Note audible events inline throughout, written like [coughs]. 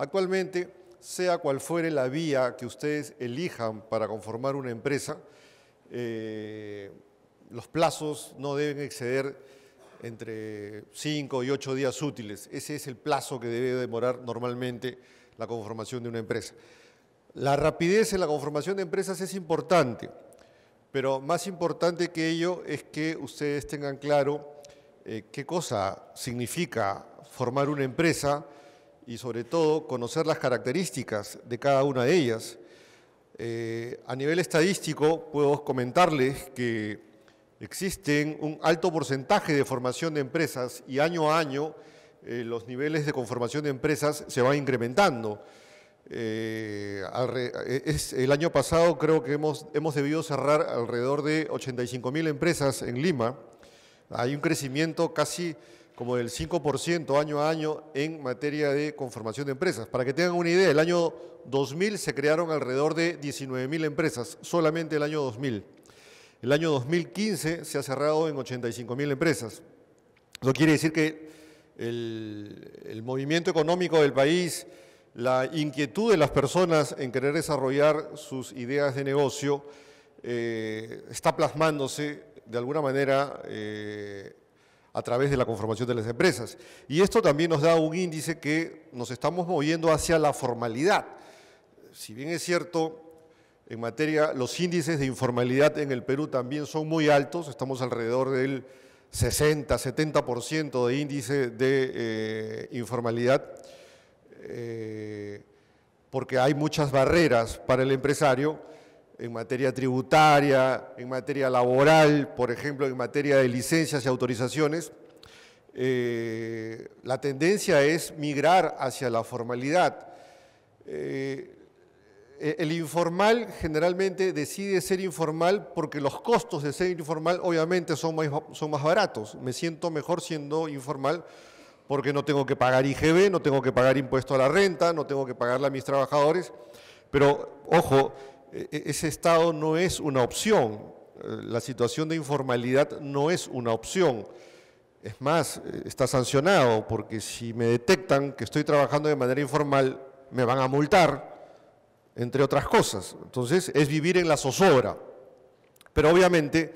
Actualmente, sea cual fuere la vía que ustedes elijan para conformar una empresa, eh, los plazos no deben exceder entre 5 y 8 días útiles. Ese es el plazo que debe demorar normalmente la conformación de una empresa. La rapidez en la conformación de empresas es importante, pero más importante que ello es que ustedes tengan claro eh, qué cosa significa formar una empresa, y sobre todo conocer las características de cada una de ellas. Eh, a nivel estadístico, puedo comentarles que existen un alto porcentaje de formación de empresas y año a año eh, los niveles de conformación de empresas se van incrementando. Eh, el año pasado creo que hemos, hemos debido cerrar alrededor de 85.000 empresas en Lima. Hay un crecimiento casi como del 5% año a año en materia de conformación de empresas. Para que tengan una idea, el año 2000 se crearon alrededor de 19.000 empresas, solamente el año 2000. El año 2015 se ha cerrado en 85.000 empresas. Eso quiere decir que el, movimiento económico del país, la inquietud de las personas en querer desarrollar sus ideas de negocio, eh, está plasmándose de alguna manera eh, a través de la conformación de las empresas. Y esto también nos da un índice que nos estamos moviendo hacia la formalidad. Si bien es cierto, en materia, los índices de informalidad en el Perú también son muy altos, estamos alrededor del 60, 70% de índice de eh, informalidad, eh, porque hay muchas barreras para el empresario en materia tributaria, en materia laboral, por ejemplo, en materia de licencias y autorizaciones, eh, la tendencia es migrar hacia la formalidad. Eh, e-, el informal generalmente decide ser informal porque los costos de ser informal obviamente son más, son más baratos. Me siento mejor siendo informal porque no tengo que pagar IGB, no tengo que pagar impuesto a la renta, no tengo que pagarle a mis trabajadores. Pero, ojo, e, e, ese estado no es una opción, eh, la situación de informalidad no es una opción. Es más, eh, está sancionado porque si me detectan que estoy trabajando de manera informal, me van a multar, entre otras cosas. Entonces, es vivir en la zozobra. Pero obviamente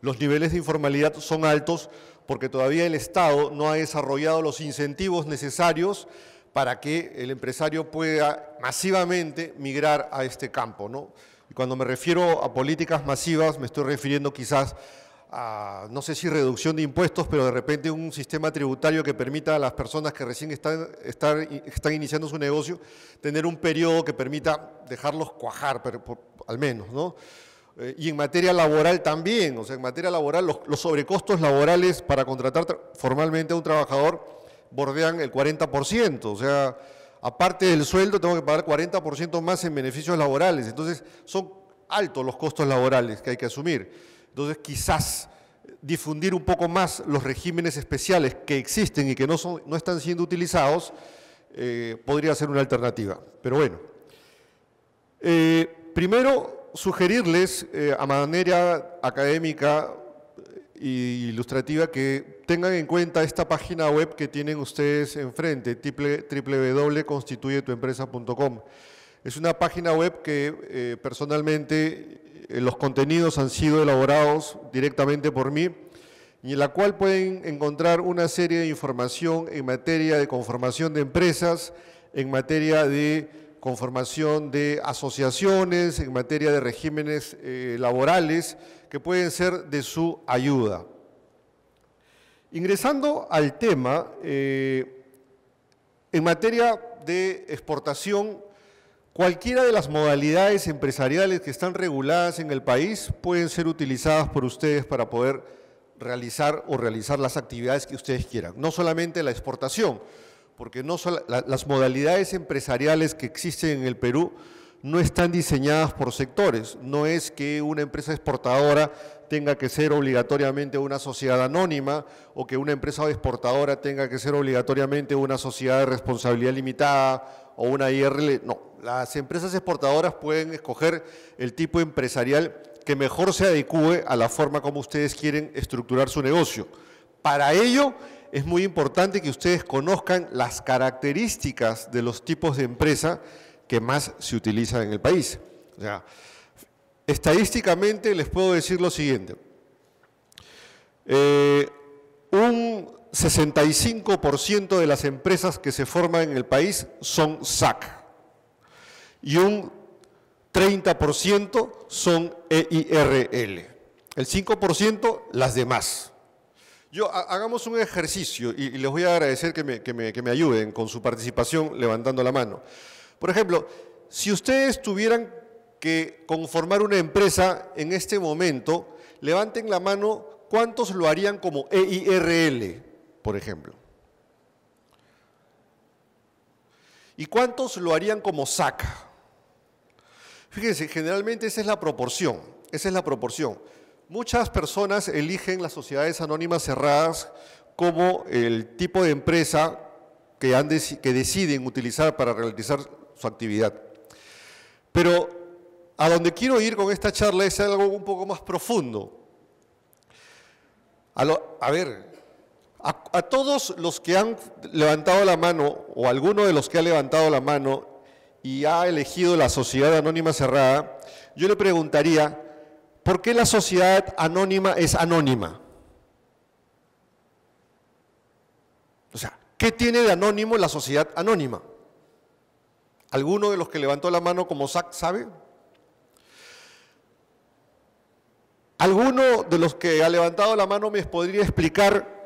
los niveles de informalidad son altos porque todavía el Estado no ha desarrollado los incentivos necesarios para que el empresario pueda masivamente migrar a este campo. ¿no? cuando me refiero a políticas masivas, me estoy refiriendo quizás a, no sé si reducción de impuestos, pero de repente un sistema tributario que permita a las personas que recién están, están, iniciando su negocio tener un periodo que permita dejarlos cuajar, al menos, ¿no? Eh, y en materia laboral también, o sea, en materia laboral, los sobrecostos laborales para contratar formalmente a un trabajador bordean el 40%, o sea, aparte del sueldo tengo que pagar 40% más en beneficios laborales, entonces son altos los costos laborales que hay que asumir. Entonces quizás difundir un poco más los regímenes especiales que existen y que no, son, no están siendo utilizados eh, podría ser una alternativa. Pero bueno, eh, primero sugerirles eh, a manera académica ilustrativa que tengan en cuenta esta página web que tienen ustedes enfrente, www.constituyetuempresa.com. Es una página web que eh, personalmente eh, los contenidos han sido elaborados directamente por mí y en la cual pueden encontrar una serie de información en materia de conformación de empresas, en materia de conformación de asociaciones en materia de regímenes eh, laborales que pueden ser de su ayuda. Ingresando al tema, eh, en materia de exportación, cualquiera de las modalidades empresariales que están reguladas en el país pueden ser utilizadas por ustedes para poder realizar o realizar las actividades que ustedes quieran, no solamente la exportación, porque no las modalidades empresariales que existen en el Perú no están diseñadas por sectores. No es que una empresa exportadora tenga que ser obligatoriamente una sociedad anónima o que una empresa exportadora tenga que ser obligatoriamente una sociedad de responsabilidad limitada o una IRL. No, las empresas exportadoras pueden escoger el tipo empresarial que mejor se adecue a la forma como ustedes quieren estructurar su negocio. Para ello es muy importante que ustedes conozcan las características de los tipos de empresa que más se utilizan en el país. estadísticamente les puedo decir lo siguiente. Eh, un 65% de las empresas que se forman en el país son SAC y un 30% son EIRL. El 5% las demás. Yo, hagamos un ejercicio y, les voy a agradecer que me, que me ayuden con su participación levantando la mano. Por ejemplo, si ustedes tuvieran que conformar una empresa en este momento, levanten la mano cuántos lo harían como EIRL, por ejemplo. ¿Y cuántos lo harían como SACA? Fíjense, generalmente esa es la proporción, esa es la proporción. Muchas personas eligen las sociedades anónimas cerradas como el tipo de empresa que, deciden utilizar para realizar su actividad. Pero a donde quiero ir con esta charla es algo un poco más profundo. A, ver, a, todos los que han levantado la mano, o alguno de los que ha levantado la mano y ha elegido la sociedad anónima cerrada, yo le preguntaría, ¿Por qué la sociedad anónima es anónima? O sea, ¿qué tiene de anónimo la sociedad anónima? ¿Alguno de los que levantó la mano como Zach sabe? ¿Alguno de los que ha levantado la mano me podría explicar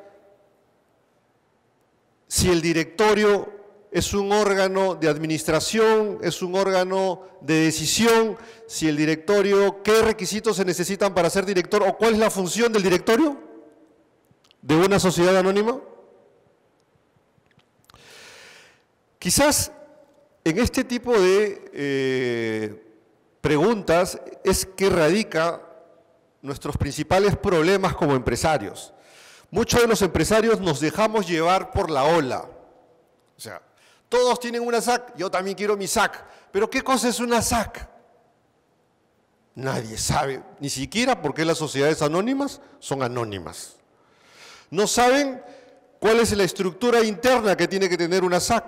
si el directorio es un órgano de administración, es un órgano de decisión, si el directorio, qué requisitos se necesitan para ser director o cuál es la función del directorio de una sociedad anónima. Quizás en este tipo de eh, preguntas es que radica nuestros principales problemas como empresarios. Muchos de los empresarios nos dejamos llevar por la ola. O sea, todos tienen una SAC, yo también quiero mi SAC. Pero ¿qué cosa es una SAC? Nadie sabe, ni siquiera porque las sociedades anónimas son anónimas. No saben cuál es la estructura interna que tiene que tener una SAC.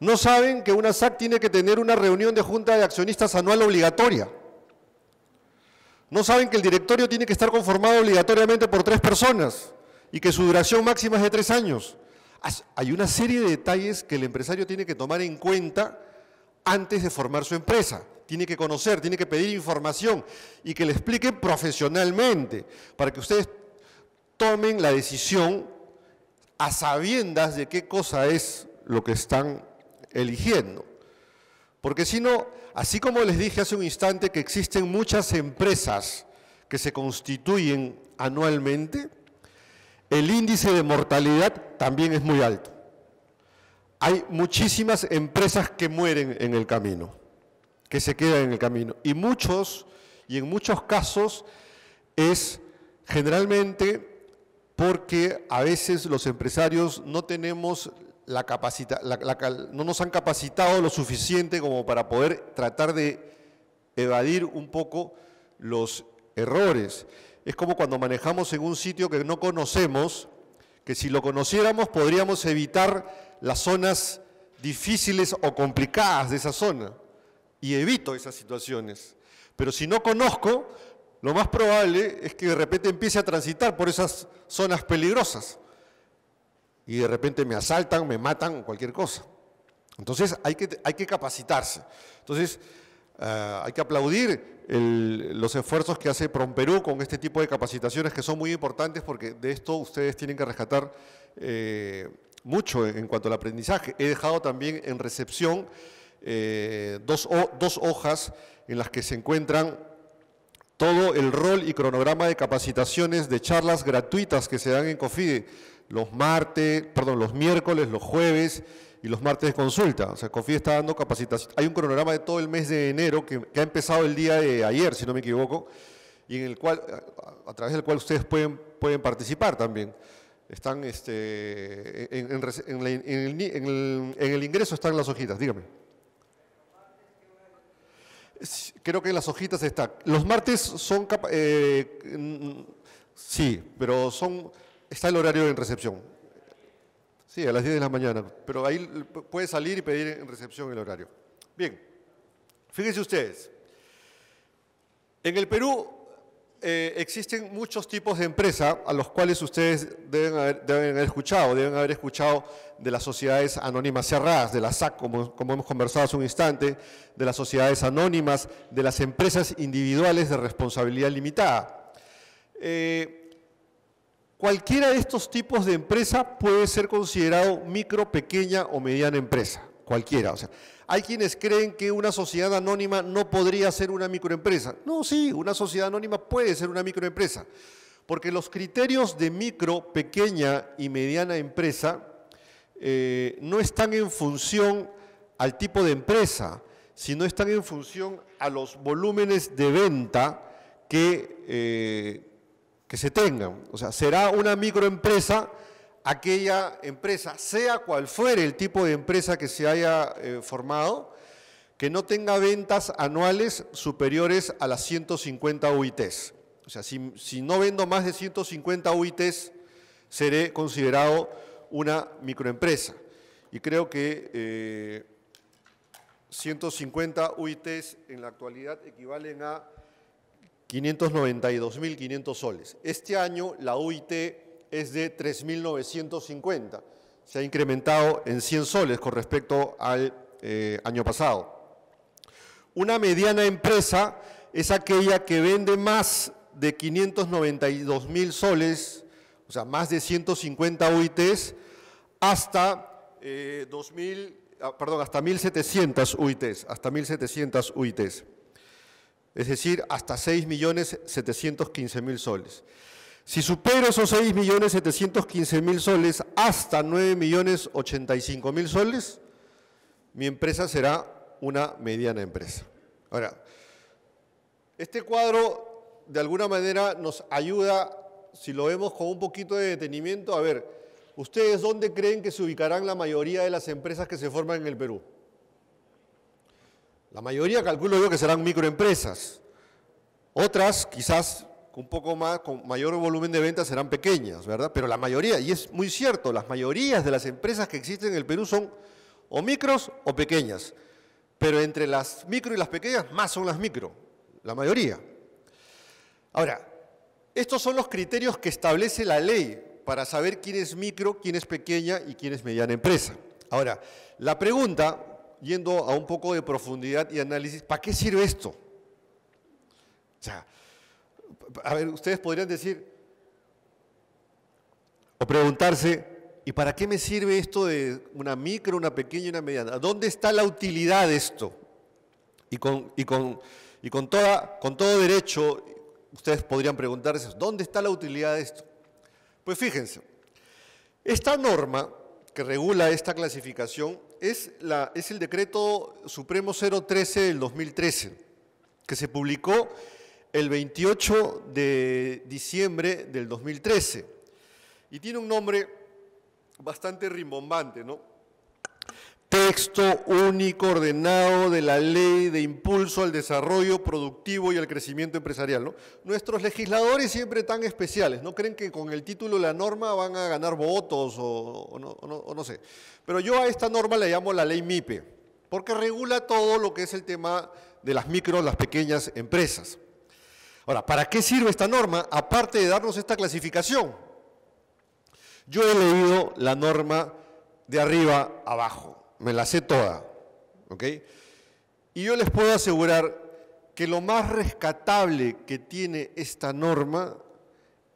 No saben que una SAC tiene que tener una reunión de junta de accionistas anual obligatoria. No saben que el directorio tiene que estar conformado obligatoriamente por tres personas y que su duración máxima es de tres años hay una serie de detalles que el empresario tiene que tomar en cuenta antes de formar su empresa. Tiene que conocer, tiene que pedir información y que le explique profesionalmente para que ustedes tomen la decisión a sabiendas de qué cosa es lo que están eligiendo. Porque si no, así como les dije hace un instante que existen muchas empresas que se constituyen anualmente, el índice de mortalidad también es muy alto. Hay muchísimas empresas que mueren en el camino, que se quedan en el camino. Y muchos, y en muchos casos, es generalmente porque a veces los empresarios no tenemos la capacidad no nos han capacitado lo suficiente como para poder tratar de evadir un poco los errores es como cuando manejamos en un sitio que no conocemos, que si lo conociéramos podríamos evitar las zonas difíciles o complicadas de esa zona y evito esas situaciones. Pero si no conozco, lo más probable es que de repente empiece a transitar por esas zonas peligrosas y de repente me asaltan, me matan, cualquier cosa. Entonces hay que, hay que capacitarse. Entonces eh, hay que aplaudir los esfuerzos que hace PromPerú con este tipo de capacitaciones que son muy importantes porque de esto ustedes tienen que rescatar eh, mucho en cuanto al aprendizaje. He dejado también en recepción eh, dos, hojas en las que se encuentran todo el rol y cronograma de capacitaciones de charlas gratuitas que se dan en COFIDE los martes, perdón, los miércoles, los jueves y los martes de consulta. O sea, COFI está dando capacitación. Hay un cronograma de todo el mes de enero que, ha empezado el día de ayer, si no me equivoco, y en el cual, a, través del cual ustedes pueden, pueden participar también. Están este, en, el, ingreso están las hojitas, dígame. Creo que en las hojitas está. Los martes son... Eh, sí, pero son está el horario en recepción. Sí, a las 10 de la mañana, pero ahí puede salir y pedir en recepción el horario. Bien, fíjense ustedes, en el Perú eh, existen muchos tipos de empresa a los cuales ustedes deben haber, escuchado, deben haber escuchado de las sociedades anónimas cerradas, de la SAC, como, hemos conversado hace un instante, de las sociedades anónimas, de las empresas individuales de responsabilidad limitada. Eh, Cualquiera de estos tipos de empresa puede ser considerado micro, pequeña o mediana empresa. Cualquiera. O sea, hay quienes creen que una sociedad anónima no podría ser una microempresa. No, sí, una sociedad anónima puede ser una microempresa. Porque los criterios de micro, pequeña y mediana empresa eh, no están en función al tipo de empresa, sino están en función a los volúmenes de venta que eh, que se tengan. O sea, será una microempresa aquella empresa, sea cual fuere el tipo de empresa que se haya eh, formado, que no tenga ventas anuales superiores a las 150 UITs. O sea, si, no vendo más de 150 UITs, seré considerado una microempresa. Y creo que 150 eh, UITs en la actualidad equivalen a 592.500 soles. Este año la UIT es de 3.950. Se ha incrementado en 100 soles con respecto al eh, año pasado. Una mediana empresa es aquella que vende más de 592.000 soles, o sea, más de 150 UITs, hasta 2000, eh, ah, perdón, hasta 1.700 UITs, hasta 1.700 UITs es decir, hasta 6.715.000 soles. Si supero esos 6.715.000 soles hasta 9.085.000 soles, mi empresa será una mediana empresa. Ahora, este cuadro de alguna manera nos ayuda, si lo vemos con un poquito de detenimiento, a ver, ¿ustedes dónde creen que se ubicarán la mayoría de las empresas que se forman en el Perú? La mayoría calculo yo que serán microempresas. Otras quizás un poco más, con mayor volumen de ventas serán pequeñas, ¿verdad? Pero la mayoría, y es muy cierto, las mayorías de las empresas que existen en el Perú son o micros o pequeñas. Pero entre las micro y las pequeñas, más son las micro, la mayoría. Ahora, estos son los criterios que establece la ley para saber quién es micro, quién es pequeña y quién es mediana empresa. Ahora, la pregunta, yendo a un poco de profundidad y análisis, ¿para qué sirve esto? O sea, a ver, ustedes podrían decir o preguntarse, ¿y para qué me sirve esto de una micro, una pequeña y una mediana? ¿Dónde está la utilidad de esto? Y con, y con, y con, toda, con todo derecho, ustedes podrían preguntarse, ¿dónde está la utilidad de esto? Pues fíjense, esta norma que regula esta clasificación es, la, es el decreto supremo 013 del 2013, que se publicó el 28 de diciembre del 2013. Y tiene un nombre bastante rimbombante, ¿no? texto único ordenado de la ley de impulso al desarrollo productivo y al crecimiento empresarial. Nuestros legisladores siempre tan especiales, no creen que con el título de la norma van a ganar votos o, no, sé. Pero yo a esta norma le llamo la ley MIPE, porque regula todo lo que es el tema de las micro, las pequeñas empresas. Ahora, ¿para qué sirve esta norma? Aparte de darnos esta clasificación. Yo he leído la norma de arriba abajo me la sé toda. ¿Ok? Y yo les puedo asegurar que lo más rescatable que tiene esta norma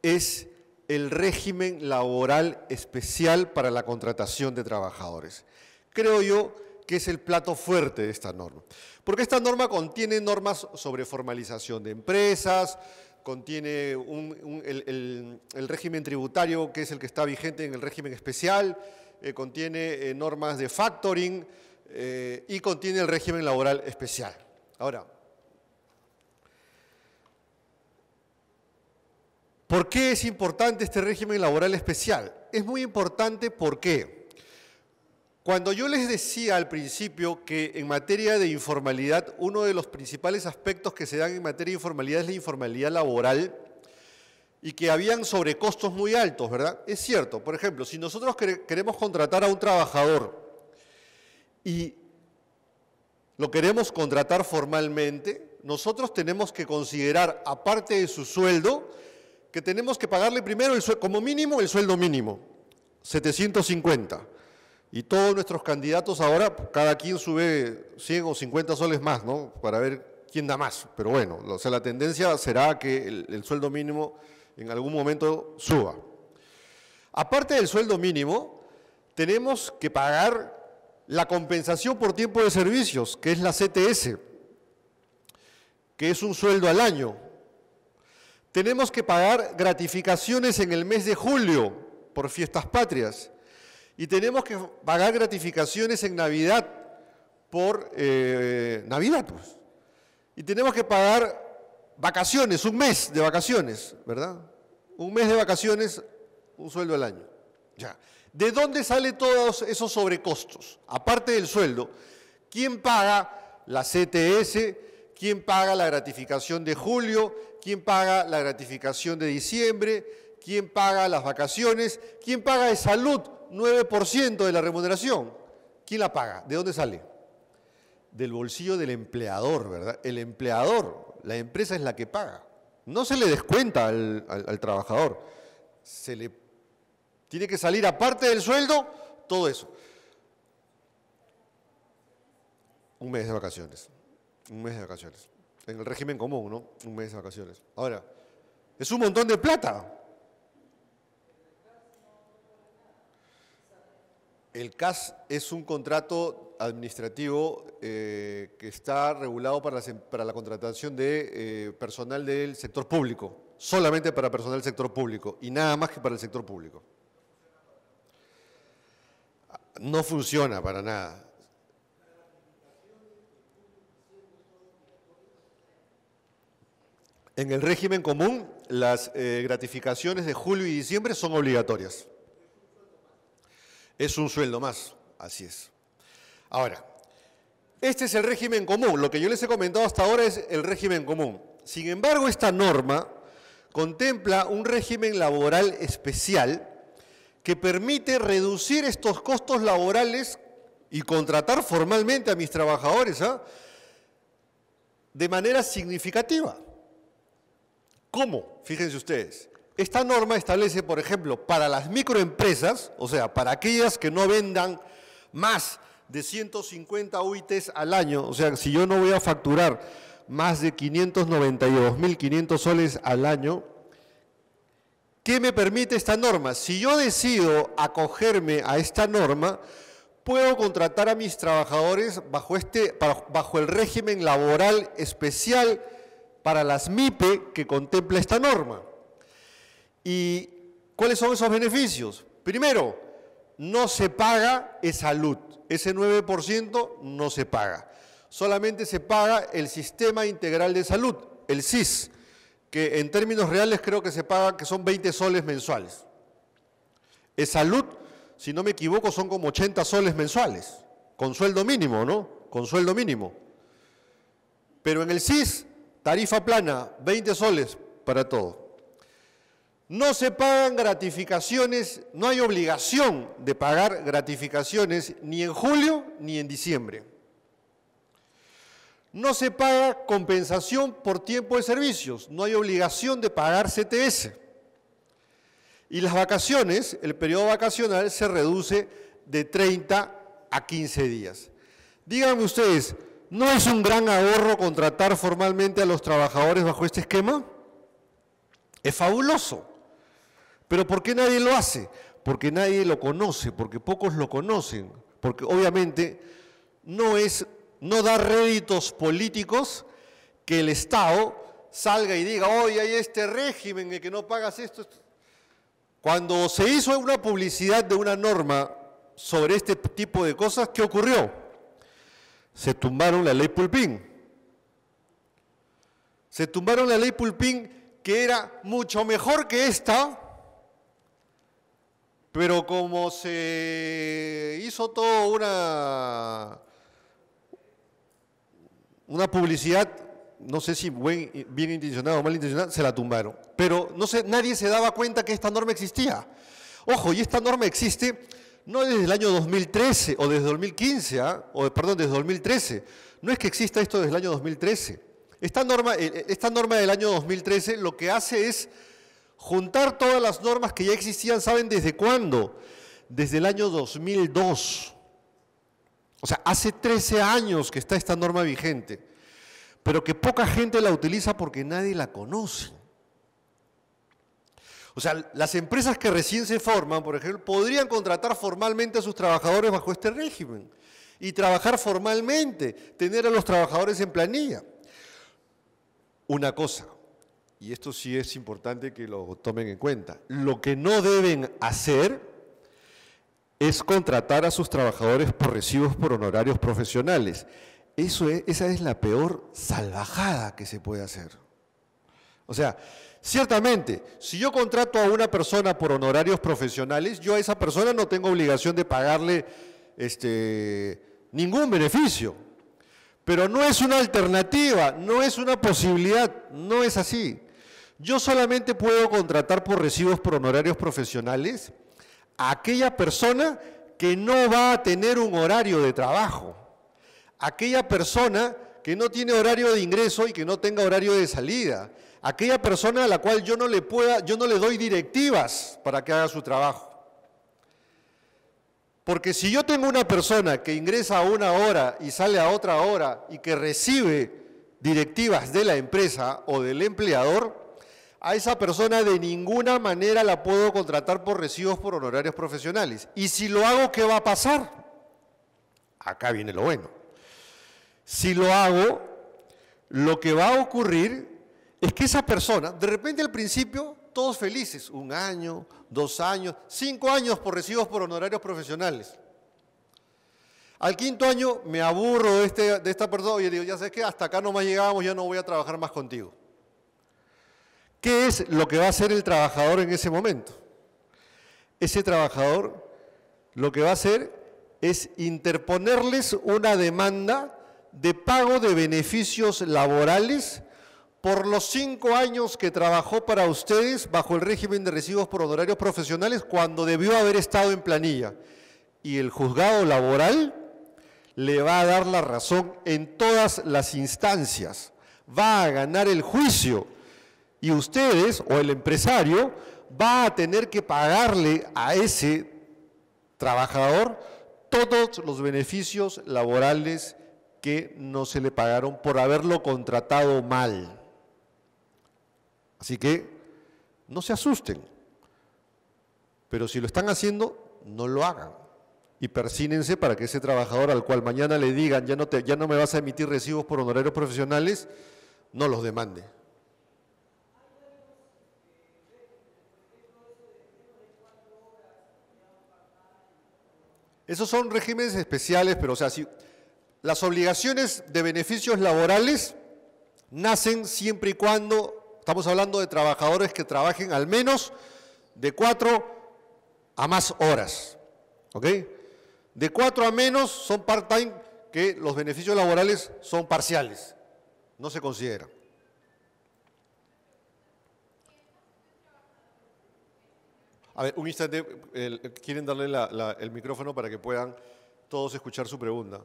es el régimen laboral especial para la contratación de trabajadores. Creo yo que es el plato fuerte de esta norma. Porque esta norma contiene normas sobre formalización de empresas, contiene el régimen tributario que es el que está vigente en el régimen especial, eh, contiene eh, normas de factoring eh, y contiene el régimen laboral especial. Ahora, ¿por qué es importante este régimen laboral especial? Es muy importante porque cuando yo les decía al principio que en materia de informalidad uno de los principales aspectos que se dan en materia de informalidad es la informalidad laboral, y que habían sobrecostos muy altos, ¿verdad? Es cierto, por ejemplo, si nosotros queremos contratar a un trabajador y lo queremos contratar formalmente, nosotros tenemos que considerar, aparte de su sueldo, que tenemos que pagarle primero como mínimo el sueldo mínimo, 750. Y todos nuestros candidatos ahora, cada quien sube 100 o 50 soles más, ¿no? Para ver quién da más. Pero bueno, o sea, la tendencia será que el sueldo mínimo en algún momento suba. Aparte del sueldo mínimo, tenemos que pagar la compensación por tiempo de servicios, que es la CTS, que es un sueldo al año. Tenemos que pagar gratificaciones en el mes de julio por fiestas patrias. Y tenemos que pagar gratificaciones en Navidad por eh, Navidad. Pues. Y tenemos que pagar vacaciones, un mes de vacaciones, ¿verdad? Un mes de vacaciones, un sueldo al año. Ya. ¿De dónde salen todos esos sobrecostos? Aparte del sueldo, ¿quién paga la CTS? ¿Quién paga la gratificación de julio? ¿Quién paga la gratificación de diciembre? ¿Quién paga las vacaciones? ¿Quién paga de salud 9% de la remuneración? ¿Quién la paga? ¿De dónde sale? Del bolsillo del empleador, ¿verdad? El empleador la empresa es la que paga. No se le descuenta al, trabajador. Se le tiene que salir aparte del sueldo, todo eso. Un mes de vacaciones. Un mes de vacaciones. En el régimen común, ¿no? Un mes de vacaciones. Ahora, es un montón de plata. El CAS es un contrato administrativo eh, que está regulado para, em, la contratación de eh, personal del sector público, solamente para personal del sector público y nada más que para el sector público. No funciona para nada. En el régimen común, las eh, gratificaciones de julio y diciembre son obligatorias. Es un sueldo más, así es. Ahora, este es el régimen común. Lo que yo les he comentado hasta ahora es el régimen común. Sin embargo, esta norma contempla un régimen laboral especial que permite reducir estos costos laborales y contratar formalmente a mis trabajadores ¿ah? de manera significativa. ¿Cómo? Fíjense ustedes. Esta norma establece, por ejemplo, para las microempresas, o sea, para aquellas que no vendan más de 150 UITs al año, o sea, si yo no voy a facturar más de 592.500 soles al año, ¿qué me permite esta norma? Si yo decido acogerme a esta norma, puedo contratar a mis trabajadores bajo, este, bajo el régimen laboral especial para las MIPE que contempla esta norma. ¿Y cuáles son esos beneficios? Primero, no se paga esa salud. Ese 9% no se paga. Solamente se paga el Sistema Integral de Salud, el SIS, que en términos reales creo que se paga que son 20 soles mensuales. Es salud, si no me equivoco, son como 80 soles mensuales, con sueldo mínimo, ¿no? Con sueldo mínimo. Pero en el SIS, tarifa plana, 20 soles para todo. No se pagan gratificaciones, no hay obligación de pagar gratificaciones ni en julio ni en diciembre. No se paga compensación por tiempo de servicios, no hay obligación de pagar CTS. Y las vacaciones, el periodo vacacional se reduce de 30 a 15 días. Díganme ustedes, ¿no es un gran ahorro contratar formalmente a los trabajadores bajo este esquema? Es fabuloso. Pero ¿por qué nadie lo hace? Porque nadie lo conoce, porque pocos lo conocen, porque obviamente no es no da réditos políticos que el Estado salga y diga, hoy hay este régimen en el que no pagas esto, esto. Cuando se hizo una publicidad de una norma sobre este tipo de cosas, ¿qué ocurrió? Se tumbaron la ley Pulpín. Se tumbaron la ley Pulpín que era mucho mejor que esta, pero como se hizo todo una, una publicidad, no sé si bien intencionada o mal intencionada, se la tumbaron. Pero no sé, nadie se daba cuenta que esta norma existía. Ojo, y esta norma existe no desde el año 2013 o desde 2015, ¿ah? o perdón, desde 2013. No es que exista esto desde el año 2013. Esta norma, eh, esta norma del año 2013 lo que hace es Juntar todas las normas que ya existían, ¿saben desde cuándo? Desde el año 2002. O sea, hace 13 años que está esta norma vigente, pero que poca gente la utiliza porque nadie la conoce. O sea, las empresas que recién se forman, por ejemplo, podrían contratar formalmente a sus trabajadores bajo este régimen y trabajar formalmente, tener a los trabajadores en planilla. Una cosa, y esto sí es importante que lo tomen en cuenta, lo que no deben hacer es contratar a sus trabajadores por recibos por honorarios profesionales. Eso es, esa es la peor salvajada que se puede hacer. O sea, ciertamente, si yo contrato a una persona por honorarios profesionales, yo a esa persona no tengo obligación de pagarle este, ningún beneficio. Pero no es una alternativa, no es una posibilidad, no es así. Yo solamente puedo contratar por recibos por honorarios profesionales a aquella persona que no va a tener un horario de trabajo, aquella persona que no tiene horario de ingreso y que no tenga horario de salida, aquella persona a la cual yo no le pueda, yo no le doy directivas para que haga su trabajo. Porque si yo tengo una persona que ingresa a una hora y sale a otra hora y que recibe directivas de la empresa o del empleador, a esa persona de ninguna manera la puedo contratar por recibos por honorarios profesionales. Y si lo hago, ¿qué va a pasar? Acá viene lo bueno. Si lo hago, lo que va a ocurrir es que esa persona, de repente al principio, todos felices, un año, dos años, cinco años por recibos por honorarios profesionales. Al quinto año me aburro de, este, de esta persona y digo, ya sé que hasta acá no más llegábamos, ya no voy a trabajar más contigo. ¿Qué es lo que va a hacer el trabajador en ese momento? Ese trabajador lo que va a hacer es interponerles una demanda de pago de beneficios laborales por los cinco años que trabajó para ustedes bajo el régimen de recibos por honorarios profesionales cuando debió haber estado en planilla. Y el juzgado laboral le va a dar la razón en todas las instancias. Va a ganar el juicio y ustedes o el empresario va a tener que pagarle a ese trabajador todos los beneficios laborales que no se le pagaron por haberlo contratado mal. Así que no se asusten, pero si lo están haciendo, no lo hagan. Y persínense para que ese trabajador al cual mañana le digan ya no, te, ya no me vas a emitir recibos por honorarios profesionales, no los demande. Esos son regímenes especiales, pero o sea, las obligaciones de beneficios laborales nacen siempre y cuando estamos hablando de trabajadores que trabajen al menos de cuatro a más horas. ¿Ok? De cuatro a menos son part-time que los beneficios laborales son parciales, no se consideran. A ver, un instante, quieren darle el micrófono para que puedan todos escuchar su pregunta.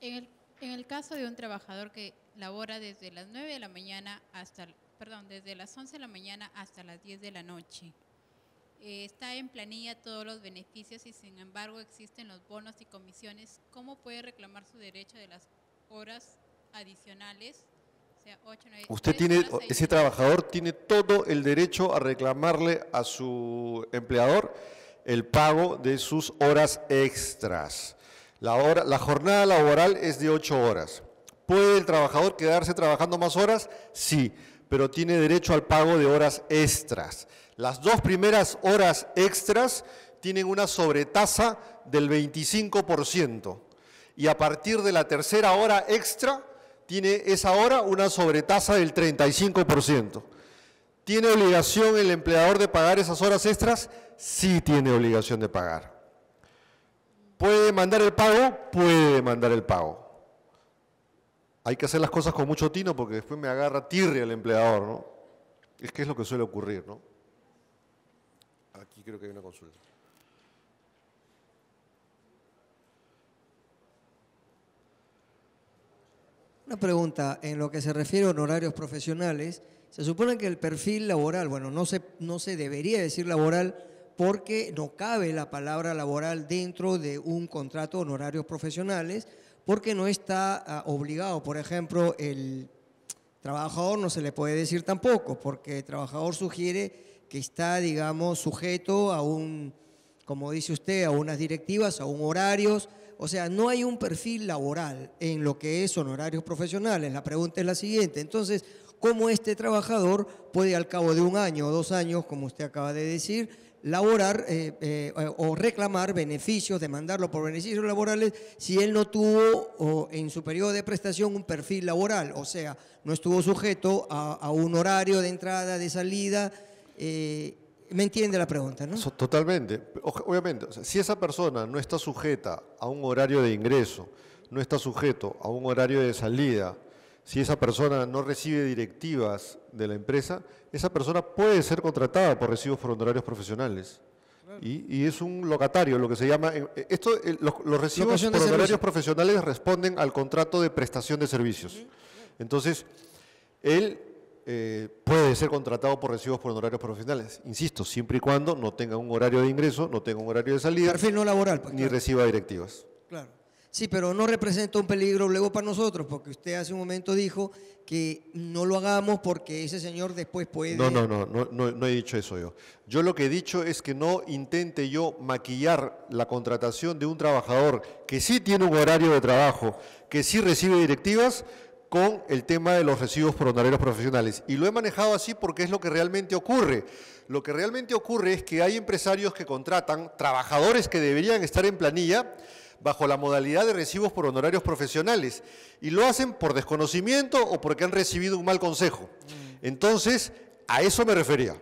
En el, caso de un trabajador que labora desde las 9 de la mañana hasta, perdón, desde las 11 de la mañana hasta las 10 de la noche, eh, está en planilla todos los beneficios y sin embargo existen los bonos y comisiones, ¿cómo puede reclamar su derecho de las horas adicionales Usted tiene, ese trabajador tiene todo el derecho a reclamarle a su empleador el pago de sus horas extras. La, la jornada laboral es de ocho horas. ¿Puede el trabajador quedarse trabajando más horas? Sí, pero tiene derecho al pago de horas extras. Las dos primeras horas extras tienen una sobretasa del 25% y a partir de la tercera hora extra tiene, esa ahora una sobretasa del 35%. ¿Tiene obligación el empleador de pagar esas horas extras? Sí tiene obligación de pagar. ¿Puede mandar el pago? Puede mandar el pago. Hay que hacer las cosas con mucho tino porque después me agarra tirre el empleador, ¿no? Es que es lo que suele ocurrir, ¿no? Aquí creo que hay una consulta. Una pregunta, en lo que se refiere a honorarios profesionales, se supone que el perfil laboral, bueno, no se, no se debería decir laboral porque no cabe la palabra laboral dentro de un contrato de honorarios profesionales, porque no está ah, obligado, por ejemplo, el trabajador no se le puede decir tampoco, porque el trabajador sugiere que está, digamos, sujeto a un, como dice usted, a unas directivas, a un horarios, o sea, no hay un perfil laboral en lo que es honorarios profesionales. La pregunta es la siguiente. Entonces, ¿cómo este trabajador puede al cabo de un año o dos años, como usted acaba de decir, laborar eh, eh, o reclamar beneficios, demandarlo por beneficios laborales si él no tuvo en su periodo de prestación un perfil laboral, o sea, no estuvo sujeto a, un horario de entrada, de salida. Eh, me entiende la pregunta, ¿no? Totalmente. Obviamente, si esa persona no está sujeta a un horario de ingreso, no está sujeto a un horario de salida, si esa persona no recibe directivas de la empresa, esa persona puede ser contratada por recibos por honorarios profesionales. Y, es un locatario, lo que se llama... Eh, esto, eh, los, los recibos por honorarios profesionales responden al contrato de prestación de servicios. Entonces, él eh, puede ser contratado por recibos por honorarios profesionales. Insisto, siempre y cuando no tenga un horario de ingreso, no tenga un horario de salida. Pues, ni reciba directivas. Claro. Sí, pero no representa un peligro luego para nosotros, porque usted hace un momento dijo que no lo hagamos porque ese señor después puede... no, no, no, no he dicho eso yo. Yo lo que he dicho es que no intente yo maquillar la contratación de un trabajador que sí tiene un horario de trabajo, que sí recibe directivas, con el tema de los recibos por honorarios profesionales. Y lo he manejado así porque es lo que realmente ocurre. Lo que realmente ocurre es que hay empresarios que contratan trabajadores que deberían estar en planilla bajo la modalidad de recibos por honorarios profesionales y lo hacen por desconocimiento o porque han recibido un mal consejo. Mm. Entonces, a eso me refería.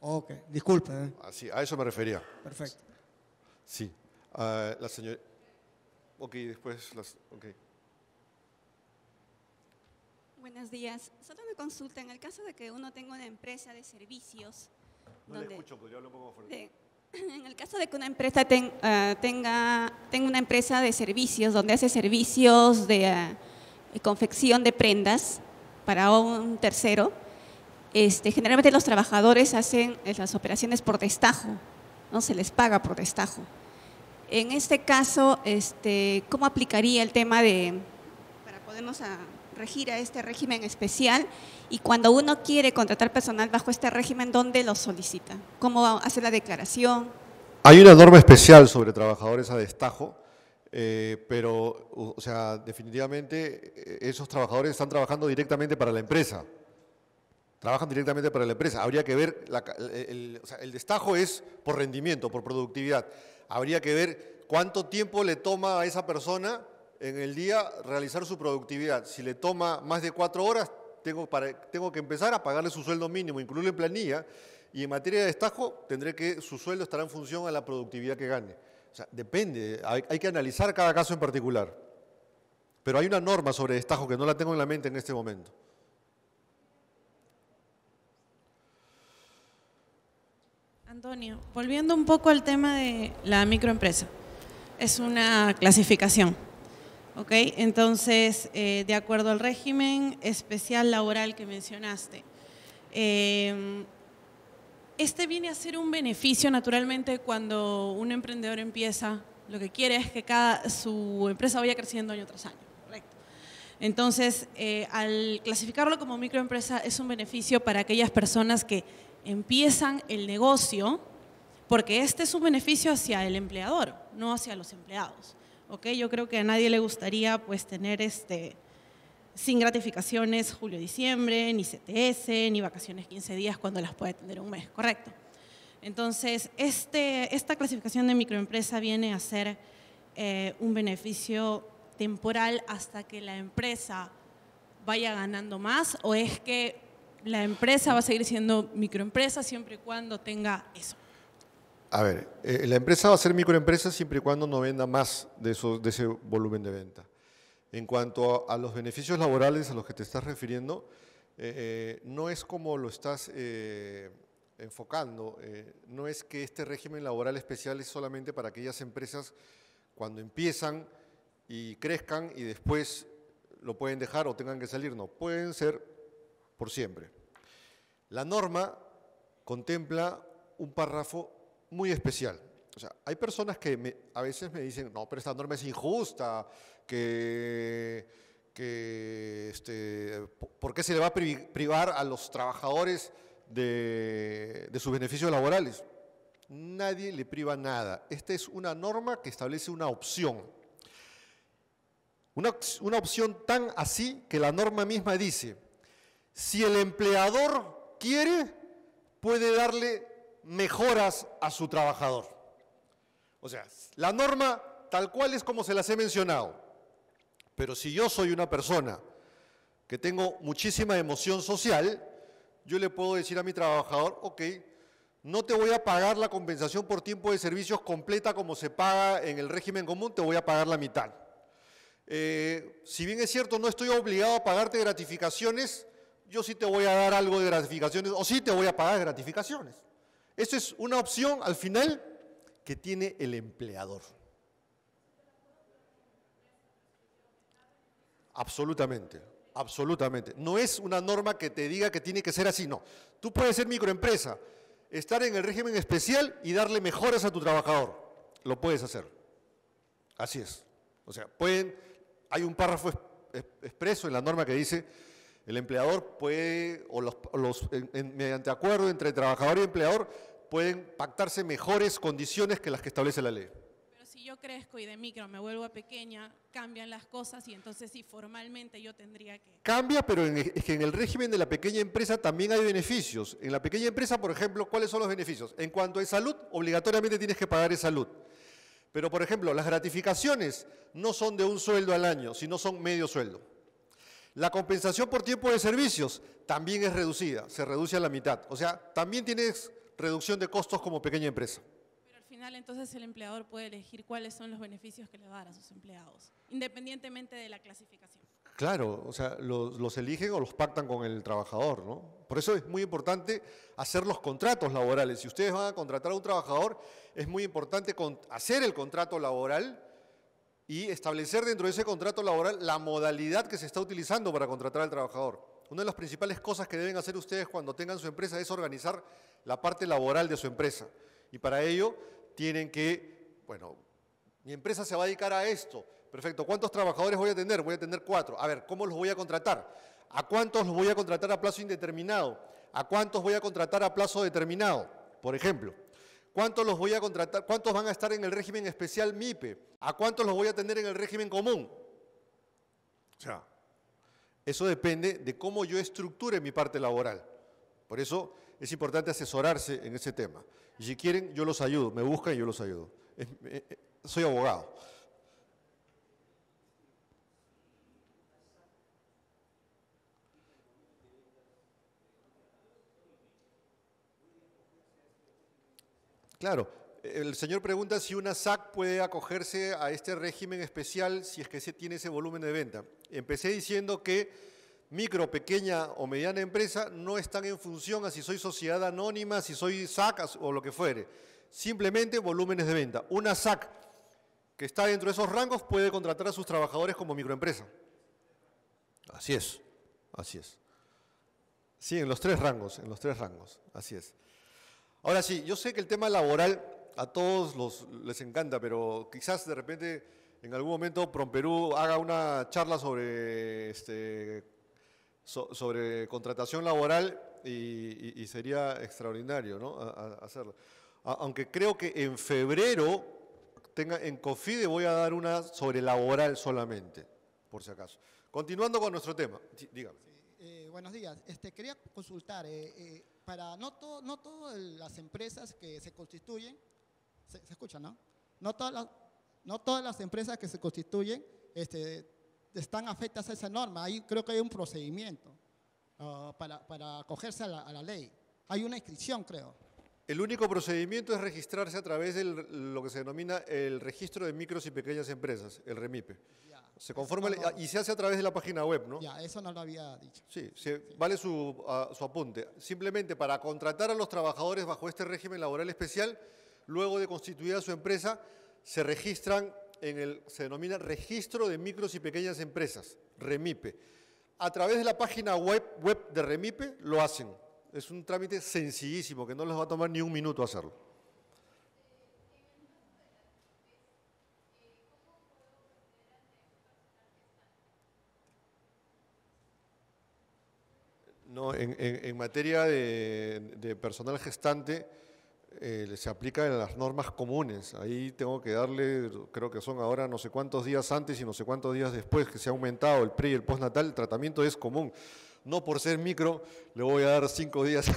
Ok, disculpe. Eh. Así, a eso me refería. Perfecto. Sí. Ah, la señora. Ok, después las. Buenos días. Solo me consulta, en el caso de que uno tenga una empresa de servicios... No le escucho, podría hablar un poco [clears throat] en el caso de que una empresa eh, tenga, tenga, una empresa de servicios donde hace servicios de, eh, confección de prendas para un tercero, este, generalmente los trabajadores hacen eh, las operaciones por destajo, no se les paga por destajo. En este caso, este, ¿cómo aplicaría el tema de, para podernos regir a este régimen especial y cuando uno quiere contratar personal bajo este régimen, ¿dónde lo solicita? ¿Cómo hace la declaración? Hay una norma especial sobre trabajadores a destajo, eh, pero, o sea, definitivamente eh, esos trabajadores están trabajando directamente para la empresa. Trabajan directamente para la empresa. Habría que ver, el, o sea, el destajo es por rendimiento, por productividad. Habría que ver cuánto tiempo le toma a esa persona en el día realizar su productividad. Si le toma más de cuatro horas, tengo, para, tengo que empezar a pagarle su sueldo mínimo, incluirlo en planilla, y en materia de destajo, tendré que su sueldo estará en función a la productividad que gane. O sea, depende, hay, hay que analizar cada caso en particular. Pero hay una norma sobre destajo que no la tengo en la mente en este momento. Antonio, volviendo un poco al tema de la microempresa, es una clasificación. ¿ok? Entonces, eh, de acuerdo al régimen especial laboral que mencionaste, em, este viene a ser un beneficio, naturalmente, cuando un emprendedor empieza, lo que quiere es que cada, su empresa vaya creciendo año tras año, Entonces, eh, al clasificarlo como microempresa es un beneficio para aquellas personas que empiezan el negocio, porque este es un beneficio hacia el empleador, no hacia los empleados. Yo creo que a nadie le gustaría pues tener este, sin gratificaciones julio-diciembre, ni CTS, ni vacaciones 15 días cuando las puede tener un mes, ¿correcto? Entonces, este, esta clasificación de microempresa viene a ser eh, un beneficio temporal hasta que la empresa vaya ganando más o es que la empresa va a seguir siendo microempresa siempre y cuando tenga eso. A ver, eh, la empresa va a ser microempresa siempre y cuando no venda más de, ese volumen de venta. En cuanto a, los beneficios laborales a los que te estás refiriendo, eh, eh, no es como lo estás enfocando, no es que este régimen laboral especial es solamente para aquellas empresas cuando empiezan y crezcan y después lo pueden dejar o tengan que salir, no, pueden ser por siempre. La norma contempla un párrafo muy especial. O sea, hay personas que a veces me dicen, no, pero esta norma es injusta, que, que este, ¿por qué se le va a privar a los trabajadores de, de sus beneficios laborales? Nadie le priva nada. Esta es una norma que establece una opción. Una, una opción tan así que la norma misma dice, si el empleador quiere, puede darle mejoras a su trabajador. O sea, la norma tal cual es como se las he mencionado. Pero si yo soy una persona que tengo muchísima emoción social, yo le puedo decir a mi trabajador, ok, no te voy a pagar la compensación por tiempo de servicios completa como se paga en el régimen común, te voy a pagar la mitad. Eh, si bien es cierto, no estoy obligado a pagarte gratificaciones, yo sí te voy a dar algo de gratificaciones o sí te voy a pagar gratificaciones. Esa es una opción al final que tiene el empleador. Absolutamente, absolutamente. No es una norma que te diga que tiene que ser así, no. Tú puedes ser microempresa, estar en el régimen especial y darle mejoras a tu trabajador. Lo puedes hacer. Así es. O sea, pueden, hay un párrafo expreso en la norma que dice el empleador puede, o los, mediante acuerdo entre trabajador y empleador, pueden pactarse mejores condiciones que las que establece la ley. Pero si yo crezco y de micro me vuelvo a pequeña, cambian las cosas y entonces sí, formalmente yo tendría que... Cambia, pero en, es que en el régimen de la pequeña empresa también hay beneficios. En la pequeña empresa, por ejemplo, ¿cuáles son los beneficios? En cuanto a salud, obligatoriamente tienes que pagar salud. Pero, por ejemplo, las gratificaciones no son de un sueldo al año, sino son medio sueldo. La compensación por tiempo de servicios también es reducida, se reduce a la mitad. O sea, también tienes reducción de costos como pequeña empresa. Pero al final entonces el empleador puede elegir cuáles son los beneficios que le va a dar a sus empleados, independientemente de la clasificación. Claro, o sea, los, los eligen o los pactan con el trabajador, ¿no? Por eso es muy importante hacer los contratos laborales. Si ustedes van a contratar a un trabajador, es muy importante hacer el contrato laboral y establecer dentro de ese contrato laboral la modalidad que se está utilizando para contratar al trabajador. Una de las principales cosas que deben hacer ustedes cuando tengan su empresa es organizar la parte laboral de su empresa. Y para ello tienen que, bueno, mi empresa se va a dedicar a esto. Perfecto, ¿cuántos trabajadores voy a tener? Voy a tener cuatro. A ver, ¿cómo los voy a contratar? ¿A cuántos los voy a contratar a plazo indeterminado? ¿A cuántos voy a contratar a plazo determinado? Por ejemplo. ¿Cuántos los voy a contratar? ¿Cuántos van a estar en el régimen especial MIPE? ¿A cuántos los voy a tener en el régimen común? O sea, eso depende de cómo yo estructure mi parte laboral. Por eso es importante asesorarse en ese tema. Y si quieren, yo los ayudo, me buscan y yo los ayudo. Eh, eh, soy abogado. Claro, el señor pregunta si una SAC puede acogerse a este régimen especial si es que se tiene ese volumen de venta. Empecé diciendo que micro, pequeña o mediana empresa no están en función a si soy sociedad anónima, si soy SAC o lo que fuere. Simplemente volúmenes de venta. Una SAC que está dentro de esos rangos puede contratar a sus trabajadores como microempresa. Así es, así es. Sí, en los tres rangos, en los tres rangos, así es. Ahora sí, yo sé que el tema laboral a todos los, les encanta, pero quizás de repente en algún momento Promperú haga una charla sobre, este, sobre contratación laboral y, sería extraordinario ¿no? hacerlo. aunque creo que en febrero tenga, en COFIDE voy a dar una sobre laboral solamente, por si acaso. Continuando con nuestro tema, dígame. Eh, buenos días. Este, quería consultar. Eh, eh, para no, todo, no todas las empresas que se constituyen, se, escucha, ¿no? No todas, no todas las empresas que se constituyen este, están afectadas a esa norma. Ahí creo que hay un procedimiento ah, para, acogerse a la ley. Hay una inscripción, creo. El único procedimiento es registrarse a través de lo que se denomina el registro de micros y pequeñas empresas, el REMIPE. se conforma y se hace a través de la página web, ¿no? Ya, eso no lo había dicho. Sí, se, vale su, apunte. Simplemente para contratar a los trabajadores bajo este régimen laboral especial, luego de constituida su empresa, se registran en el, se denomina Registro de Micros y Pequeñas Empresas, REMIPE. A través de la página web, web de REMIPE lo hacen. Es un trámite sencillísimo que no les va a tomar ni un minuto hacerlo. No, en, materia de, personal gestante eh, se aplica en las normas comunes. Ahí tengo que darle, creo que son ahora no sé cuántos días antes y no sé cuántos días después que se ha aumentado el pre y el postnatal, el tratamiento es común. No por ser micro, le voy a dar cinco días. [laughs]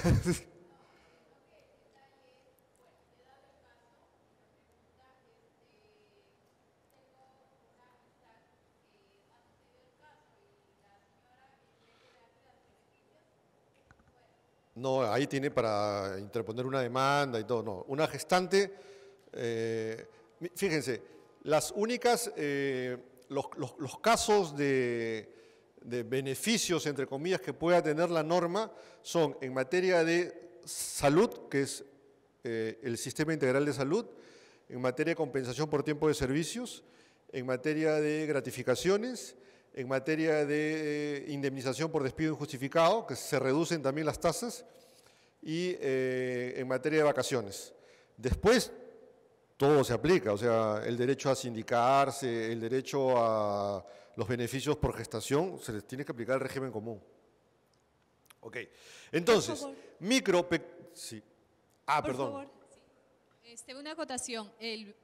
No, ahí tiene para interponer una demanda y todo, no. Una gestante, eh, fíjense, las únicas, eh, los, casos de, de beneficios, entre comillas, que pueda tener la norma son en materia de salud, que es eh, el sistema integral de salud, en materia de compensación por tiempo de servicios, en materia de gratificaciones, en materia de eh, indemnización por despido injustificado, que se reducen también las tasas, y eh, en materia de vacaciones. Después, todo se aplica, o sea, el derecho a sindicarse, el derecho a los beneficios por gestación, se les tiene que aplicar el régimen común. Ok, entonces, micro... Sí. Ah, por perdón. Favor. Este, una acotación.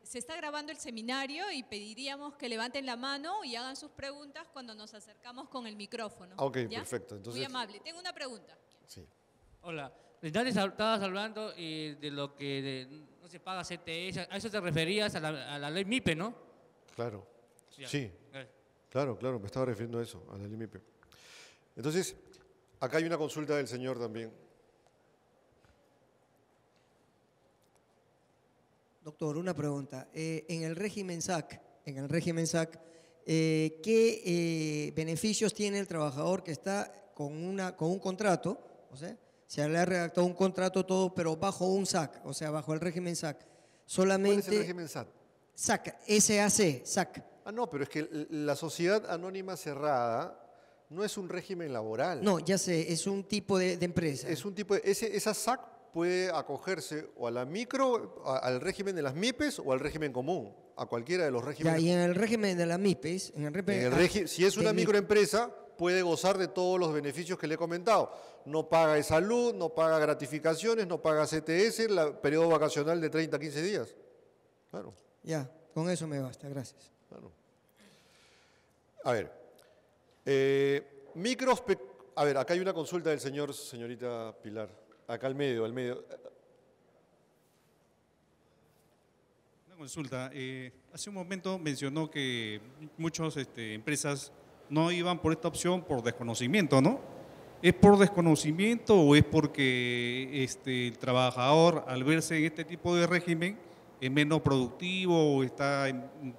se está grabando el seminario y pediríamos que levanten la mano y hagan sus preguntas cuando nos acercamos con el micrófono. Ah, ok, perfecto. Muy amable. Tengo una pregunta. Sí. Hola. Estabas hablando eh, de lo que no se paga CTS. A eso te referías a la, a la ley MIPE, ¿no? Claro. sí. Claro, claro, me estaba refiriendo a eso, a la LIMIPE. Entonces, acá hay una consulta del señor también. Doctor, una pregunta. Eh, en el régimen SAC, en el régimen SAC, eh, ¿qué eh, beneficios tiene el trabajador que está con, una, con un contrato? O sea, se le ha redactado un contrato todo, pero bajo un SAC, o sea, bajo el régimen SAC. Solamente, ¿Cuál es el régimen SAC? sac s S-A-C, SAC. Ah, no, pero es que la sociedad anónima cerrada no es un régimen laboral. No, ya sé, es un tipo de, empresa. Es un tipo de, ese, esa SAC puede acogerse o a la micro, al régimen de las MIPES o al régimen común, a cualquiera de los regímenes. Ya, y en el régimen de las MIPES, en el, régimen, ah, si es una microempresa, puede gozar de todos los beneficios que le he comentado. No paga de salud, no paga gratificaciones, no paga CTS, el periodo vacacional de 30 a 15 días. Claro. Ya, con eso me basta, gracias. A ver, eh, A ver, acá hay una consulta del señor, señorita Pilar. Acá al medio, al medio. Una consulta. Eh, hace un momento mencionó que muchas este, empresas no iban por esta opción por desconocimiento, ¿no? ¿Es por desconocimiento o es porque este, el trabajador, al verse en este tipo de régimen, es menos productivo o está en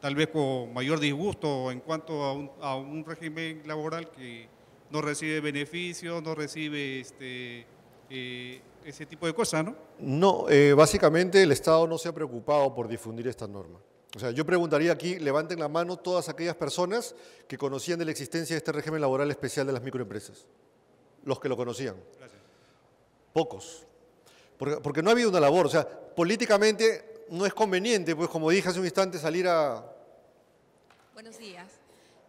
tal vez con mayor disgusto en cuanto a un, régimen laboral que no recibe beneficios, no recibe este, eh, ese tipo de cosas, ¿no? No, eh, básicamente el Estado no se ha preocupado por difundir esta norma. O sea, yo preguntaría aquí, levanten la mano todas aquellas personas que conocían de la existencia de este régimen laboral especial de las microempresas. Los que lo conocían. Gracias. Pocos. porque no ha habido una labor. O sea, políticamente no es conveniente, pues como dije hace un instante, salir a... Buenos días.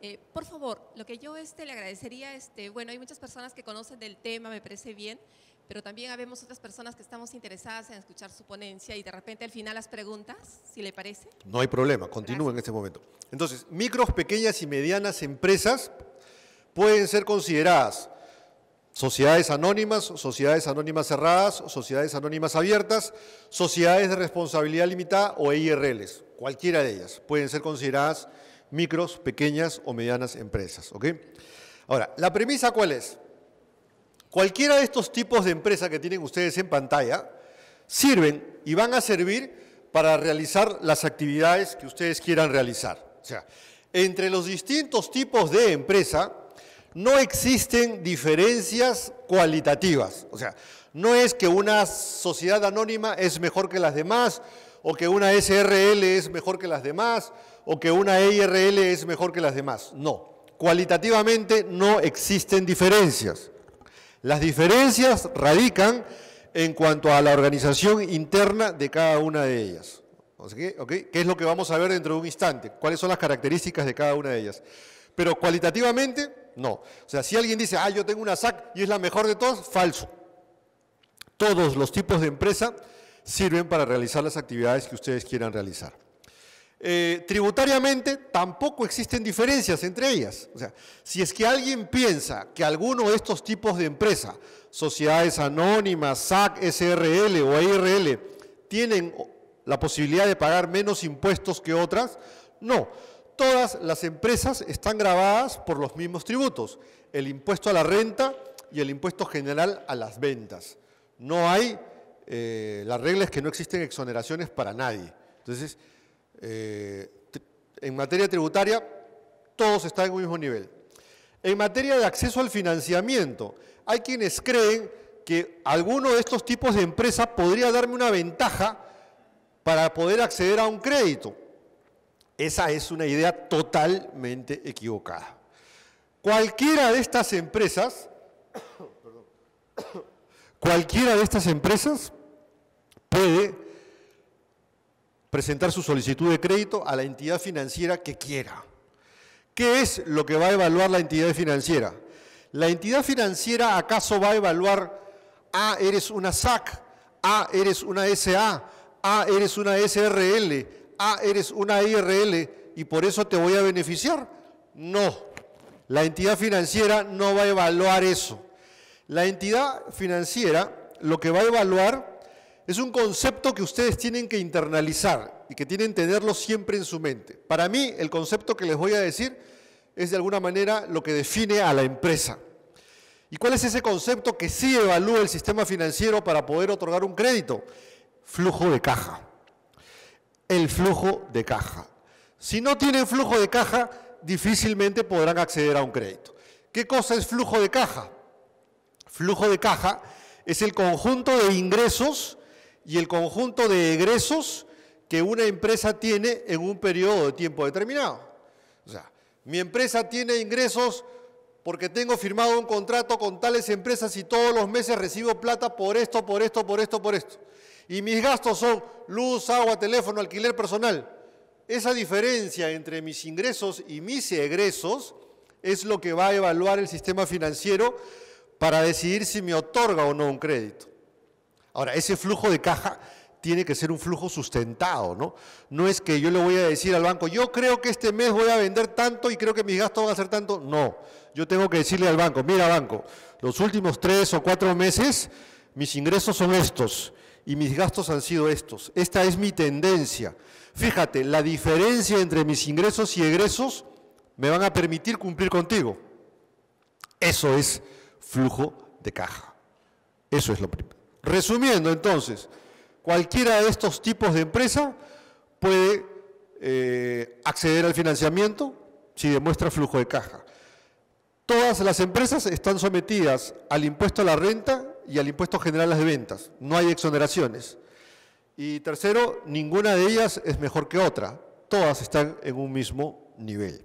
Eh, por favor, lo que yo este, le agradecería, este, bueno, hay muchas personas que conocen del tema, me parece bien, pero también habemos otras personas que estamos interesadas en escuchar su ponencia y de repente al final las preguntas, si le parece. No hay problema, continúa en este momento. Entonces, micros, pequeñas y medianas empresas pueden ser consideradas Sociedades anónimas, sociedades anónimas cerradas, sociedades anónimas abiertas, sociedades de responsabilidad limitada o IRLs, cualquiera de ellas. Pueden ser consideradas micros, pequeñas o medianas empresas. Ahora, ¿la premisa cuál es? Cualquiera de estos tipos de empresa que tienen ustedes en pantalla sirven y van a servir para realizar las actividades que ustedes quieran realizar. O sea, entre los distintos tipos de empresa, no existen diferencias cualitativas. O sea, no es que una sociedad anónima es mejor que las demás, o que una SRL es mejor que las demás, o que una IRL es mejor que las demás. No, cualitativamente no existen diferencias. Las diferencias radican en cuanto a la organización interna de cada una de ellas. ¿Qué es lo que vamos a ver dentro de un instante? ¿Cuáles son las características de cada una de ellas? Pero cualitativamente no. O sea, si alguien dice, ah, yo tengo una SAC y es la mejor de todas, falso. Todos los tipos de empresa sirven para realizar las actividades que ustedes quieran realizar. Eh, tributariamente tampoco existen diferencias entre ellas. O sea, si es que alguien piensa que alguno de estos tipos de empresa, sociedades anónimas, SAC, SRL o ARL, tienen la posibilidad de pagar menos impuestos que otras, no todas las empresas están grabadas por los mismos tributos, el impuesto a la renta y el impuesto general a las ventas. No hay, eh, la regla es que no existen exoneraciones para nadie. Entonces, eh, en materia tributaria, todos están en un mismo nivel. En materia de acceso al financiamiento, hay quienes creen que alguno de estos tipos de empresas podría darme una ventaja para poder acceder a un crédito. Esa es una idea totalmente equivocada. Cualquiera de estas empresas, [coughs] cualquiera de estas empresas puede presentar su solicitud de crédito a la entidad financiera que quiera. ¿Qué es lo que va a evaluar la entidad financiera? ¿La entidad financiera acaso va a evaluar, a eres una SAC, a eres una SA, a eres una SRL, ah, eres una IRL y por eso te voy a beneficiar. No, la entidad financiera no va a evaluar eso. La entidad financiera lo que va a evaluar es un concepto que ustedes tienen que internalizar y que tienen que tenerlo siempre en su mente. Para mí, el concepto que les voy a decir es de alguna manera lo que define a la empresa. ¿Y cuál es ese concepto que sí evalúa el sistema financiero para poder otorgar un crédito? Flujo de caja el flujo de caja. Si no tienen flujo de caja, difícilmente podrán acceder a un crédito. ¿Qué cosa es flujo de caja? Flujo de caja es el conjunto de ingresos y el conjunto de egresos que una empresa tiene en un periodo de tiempo determinado. O sea, mi empresa tiene ingresos porque tengo firmado un contrato con tales empresas y todos los meses recibo plata por esto, por esto, por esto, por esto y mis gastos son luz, agua, teléfono, alquiler personal. Esa diferencia entre mis ingresos y mis egresos es lo que va a evaluar el sistema financiero para decidir si me otorga o no un crédito. Ahora, ese flujo de caja tiene que ser un flujo sustentado, ¿no? No es que yo le voy a decir al banco, yo creo que este mes voy a vender tanto y creo que mis gastos van a ser tanto. No, yo tengo que decirle al banco, mira banco, los últimos tres o cuatro meses mis ingresos son estos y mis gastos han sido estos. Esta es mi tendencia. Fíjate, la diferencia entre mis ingresos y egresos me van a permitir cumplir contigo. Eso es flujo de caja. Eso es lo primero. Resumiendo entonces, cualquiera de estos tipos de empresa puede eh, acceder al financiamiento si demuestra flujo de caja. Todas las empresas están sometidas al impuesto a la renta y al impuesto general a las ventas. No hay exoneraciones. Y tercero, ninguna de ellas es mejor que otra. Todas están en un mismo nivel.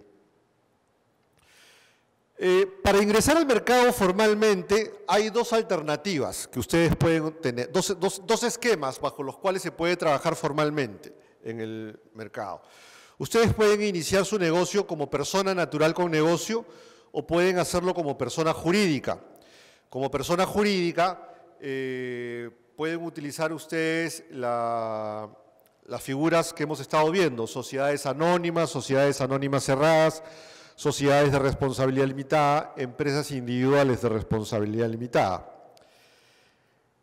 Eh, para ingresar al mercado formalmente hay dos alternativas que ustedes pueden tener, dos esquemas bajo los cuales se puede trabajar formalmente en el mercado. Ustedes pueden iniciar su negocio como persona natural con negocio o pueden hacerlo como persona jurídica como persona jurídica, eh, pueden utilizar ustedes las figuras que hemos estado viendo, sociedades anónimas, sociedades anónimas cerradas, sociedades de responsabilidad limitada, empresas individuales de responsabilidad limitada.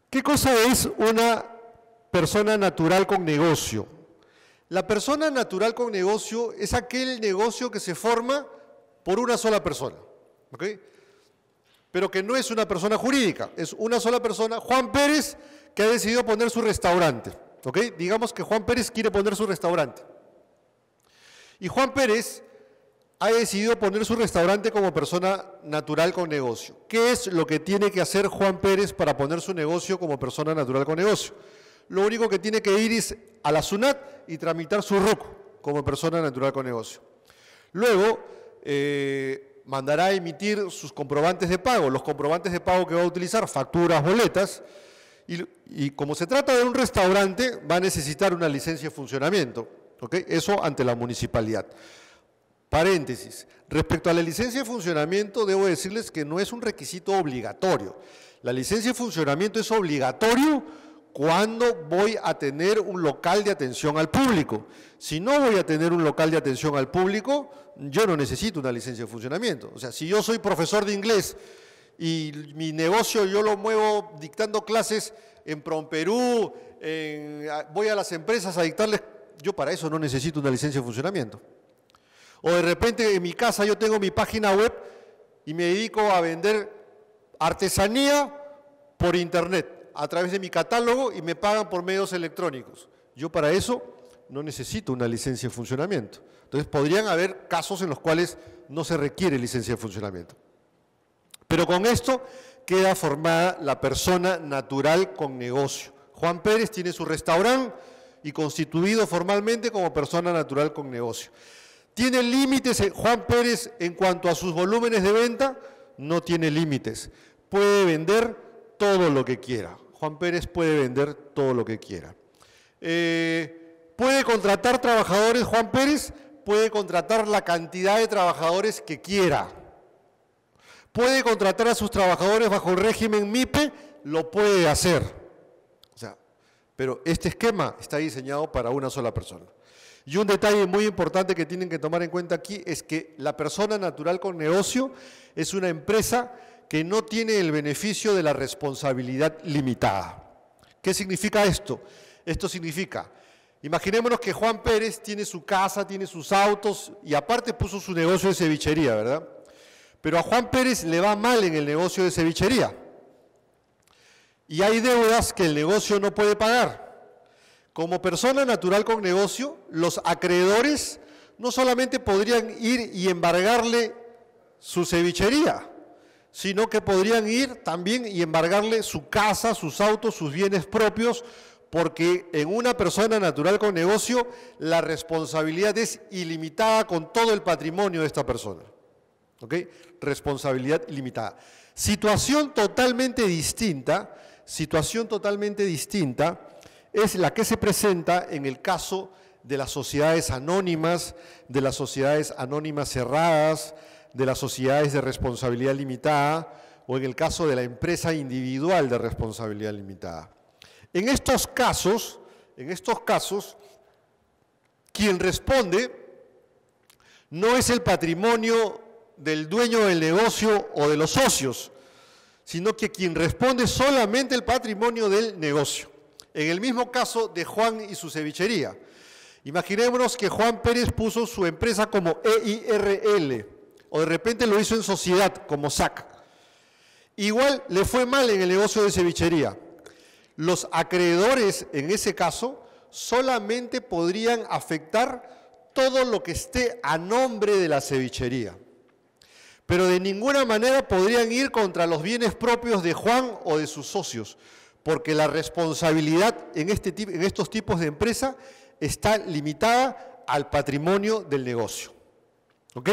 ¿Qué cosa es una persona natural con negocio? La persona natural con negocio es aquel negocio que se forma por una sola persona. ¿Ok? pero que no es una persona jurídica, es una sola persona, Juan Pérez, que ha decidido poner su restaurante. Digamos que Juan Pérez quiere poner su restaurante. Y Juan Pérez ha decidido poner su restaurante como persona natural con negocio. ¿Qué es lo que tiene que hacer Juan Pérez para poner su negocio como persona natural con negocio? Lo único que tiene que ir es a la SUNAT y tramitar su roco como persona natural con negocio. Luego, eh, mandará a emitir sus comprobantes de pago, los comprobantes de pago que va a utilizar, facturas, boletas, y, como se trata de un restaurante, va a necesitar una licencia de funcionamiento, eso ante la municipalidad. Paréntesis, respecto a la licencia de funcionamiento, debo decirles que no es un requisito obligatorio. La licencia de funcionamiento es obligatorio ¿Cuándo voy a tener un local de atención al público? Si no voy a tener un local de atención al público, yo no necesito una licencia de funcionamiento. O sea, si yo soy profesor de inglés y mi negocio yo lo muevo dictando clases en Promperú, en, voy a las empresas a dictarles, yo para eso no necesito una licencia de funcionamiento. O de repente en mi casa yo tengo mi página web y me dedico a vender artesanía por internet a través de mi catálogo y me pagan por medios electrónicos. Yo para eso no necesito una licencia de funcionamiento. Entonces podrían haber casos en los cuales no se requiere licencia de funcionamiento. Pero con esto queda formada la persona natural con negocio. Juan Pérez tiene su restaurante y constituido formalmente como persona natural con negocio. ¿Tiene límites eh, Juan Pérez en cuanto a sus volúmenes de venta? No tiene límites. Puede vender todo lo que quiera. Juan Pérez puede vender todo lo que quiera. Eh, ¿Puede contratar trabajadores Juan Pérez? Puede contratar la cantidad de trabajadores que quiera. ¿Puede contratar a sus trabajadores bajo el régimen MIPE? Lo puede hacer. O sea, pero este esquema está diseñado para una sola persona. Y un detalle muy importante que tienen que tomar en cuenta aquí es que la persona natural con negocio es una empresa que no tiene el beneficio de la responsabilidad limitada. ¿Qué significa esto? Esto significa, imaginémonos que Juan Pérez tiene su casa, tiene sus autos y aparte puso su negocio de cevichería, ¿verdad? Pero a Juan Pérez le va mal en el negocio de cevichería. Y hay deudas que el negocio no puede pagar. Como persona natural con negocio, los acreedores no solamente podrían ir y embargarle su cevichería, sino que podrían ir también y embargarle su casa, sus autos, sus bienes propios, porque en una persona natural con negocio la responsabilidad es ilimitada con todo el patrimonio de esta persona. ¿Ok? Responsabilidad ilimitada. Situación totalmente distinta, situación totalmente distinta es la que se presenta en el caso de las sociedades anónimas, de las sociedades anónimas cerradas, de las sociedades de responsabilidad limitada o en el caso de la empresa individual de responsabilidad limitada. En estos casos, en estos casos, quien responde no es el patrimonio del dueño del negocio o de los socios, sino que quien responde solamente el patrimonio del negocio. En el mismo caso de Juan y su cevichería. Imaginémonos que Juan Pérez puso su empresa como EIRL o de repente lo hizo en sociedad, como SAC. Igual le fue mal en el negocio de cevichería. Los acreedores, en ese caso, solamente podrían afectar todo lo que esté a nombre de la cevichería. Pero de ninguna manera podrían ir contra los bienes propios de Juan o de sus socios, porque la responsabilidad en, este, en estos tipos de empresa está limitada al patrimonio del negocio. ¿Ok?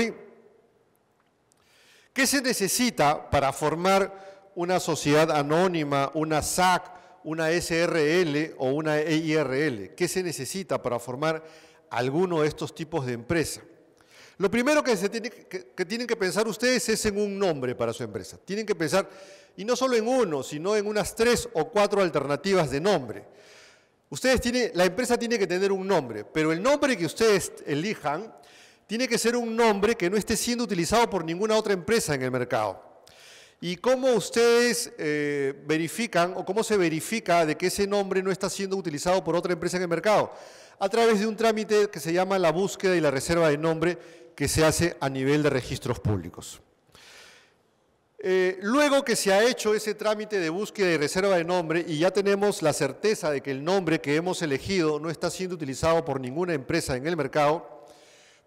¿Qué se necesita para formar una sociedad anónima, una SAC, una SRL o una EIRL? ¿Qué se necesita para formar alguno de estos tipos de empresa? Lo primero que, tienen que pensar ustedes es en un nombre para su empresa. Tienen que pensar, y no solo en uno, sino en unas tres o cuatro alternativas de nombre. Ustedes la empresa tiene que tener un nombre, pero el nombre que ustedes elijan tiene que ser un nombre que no esté siendo utilizado por ninguna otra empresa en el mercado. ¿Y cómo ustedes eh, verifican o cómo se verifica de que ese nombre no está siendo utilizado por otra empresa en el mercado? A través de un trámite que se llama la búsqueda y la reserva de nombre que se hace a nivel de registros públicos. Eh, luego que se ha hecho ese trámite de búsqueda y reserva de nombre y ya tenemos la certeza de que el nombre que hemos elegido no está siendo utilizado por ninguna empresa en el mercado,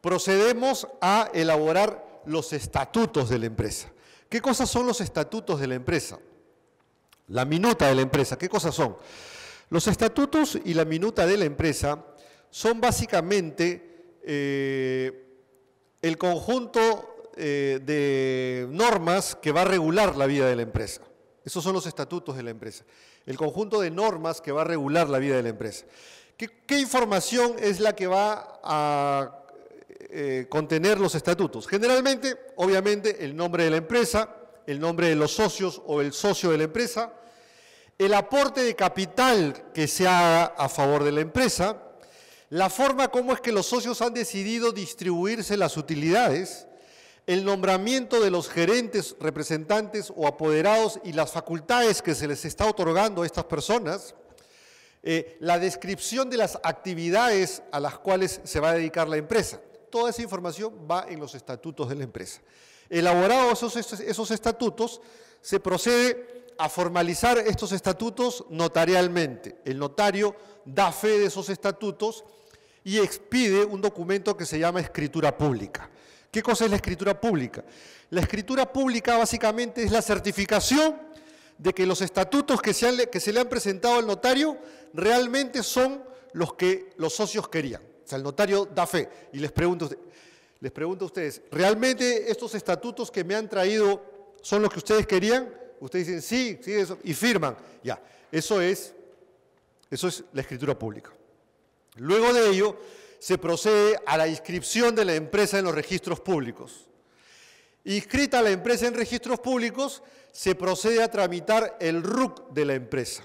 procedemos a elaborar los estatutos de la empresa. ¿Qué cosas son los estatutos de la empresa? La minuta de la empresa, ¿qué cosas son? Los estatutos y la minuta de la empresa son básicamente eh, el conjunto eh, de normas que va a regular la vida de la empresa. Esos son los estatutos de la empresa. El conjunto de normas que va a regular la vida de la empresa. qué información es la que va a eh, contener los estatutos. Generalmente, obviamente, el nombre de la empresa, el nombre de los socios o el socio de la empresa, el aporte de capital que se haga a favor de la empresa, la forma como es que los socios han decidido distribuirse las utilidades, el nombramiento de los gerentes, representantes o apoderados y las facultades que se les está otorgando a estas personas, eh, la descripción de las actividades a las cuales se va a dedicar la empresa. Toda esa información va en los estatutos de la empresa. Elaborados esos, estatutos, se procede a formalizar estos estatutos notarialmente. El notario da fe de esos estatutos y expide un documento que se llama escritura pública. ¿Qué cosa es la escritura pública? La escritura pública básicamente es la certificación de que los estatutos que se le han presentado al notario realmente son los que los socios querían sea, el notario da fe. Y les pregunto, les pregunto a ustedes, ¿realmente estos estatutos que me han traído son los que ustedes querían? Ustedes dicen, sí, sí, eso, y firman. Ya, eso es, eso es la escritura pública. Luego de ello, se procede a la inscripción de la empresa en los registros públicos. Inscrita la empresa en registros públicos, se procede a tramitar el RUC de la empresa.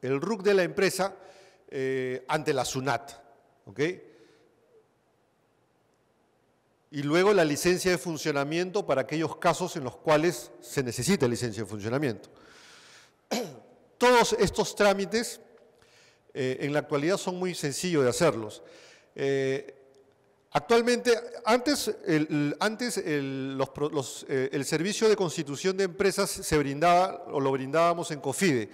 El RUC de la empresa eh, ante la SUNAT. ¿okay? y luego la licencia de funcionamiento para aquellos casos en los cuales se necesita licencia de funcionamiento. [clears throat] Todos estos trámites eh, en la actualidad son muy sencillos de hacerlos. Eh, actualmente, antes, el, antes el, eh, el, servicio de constitución de empresas se brindaba o lo brindábamos en COFIDE.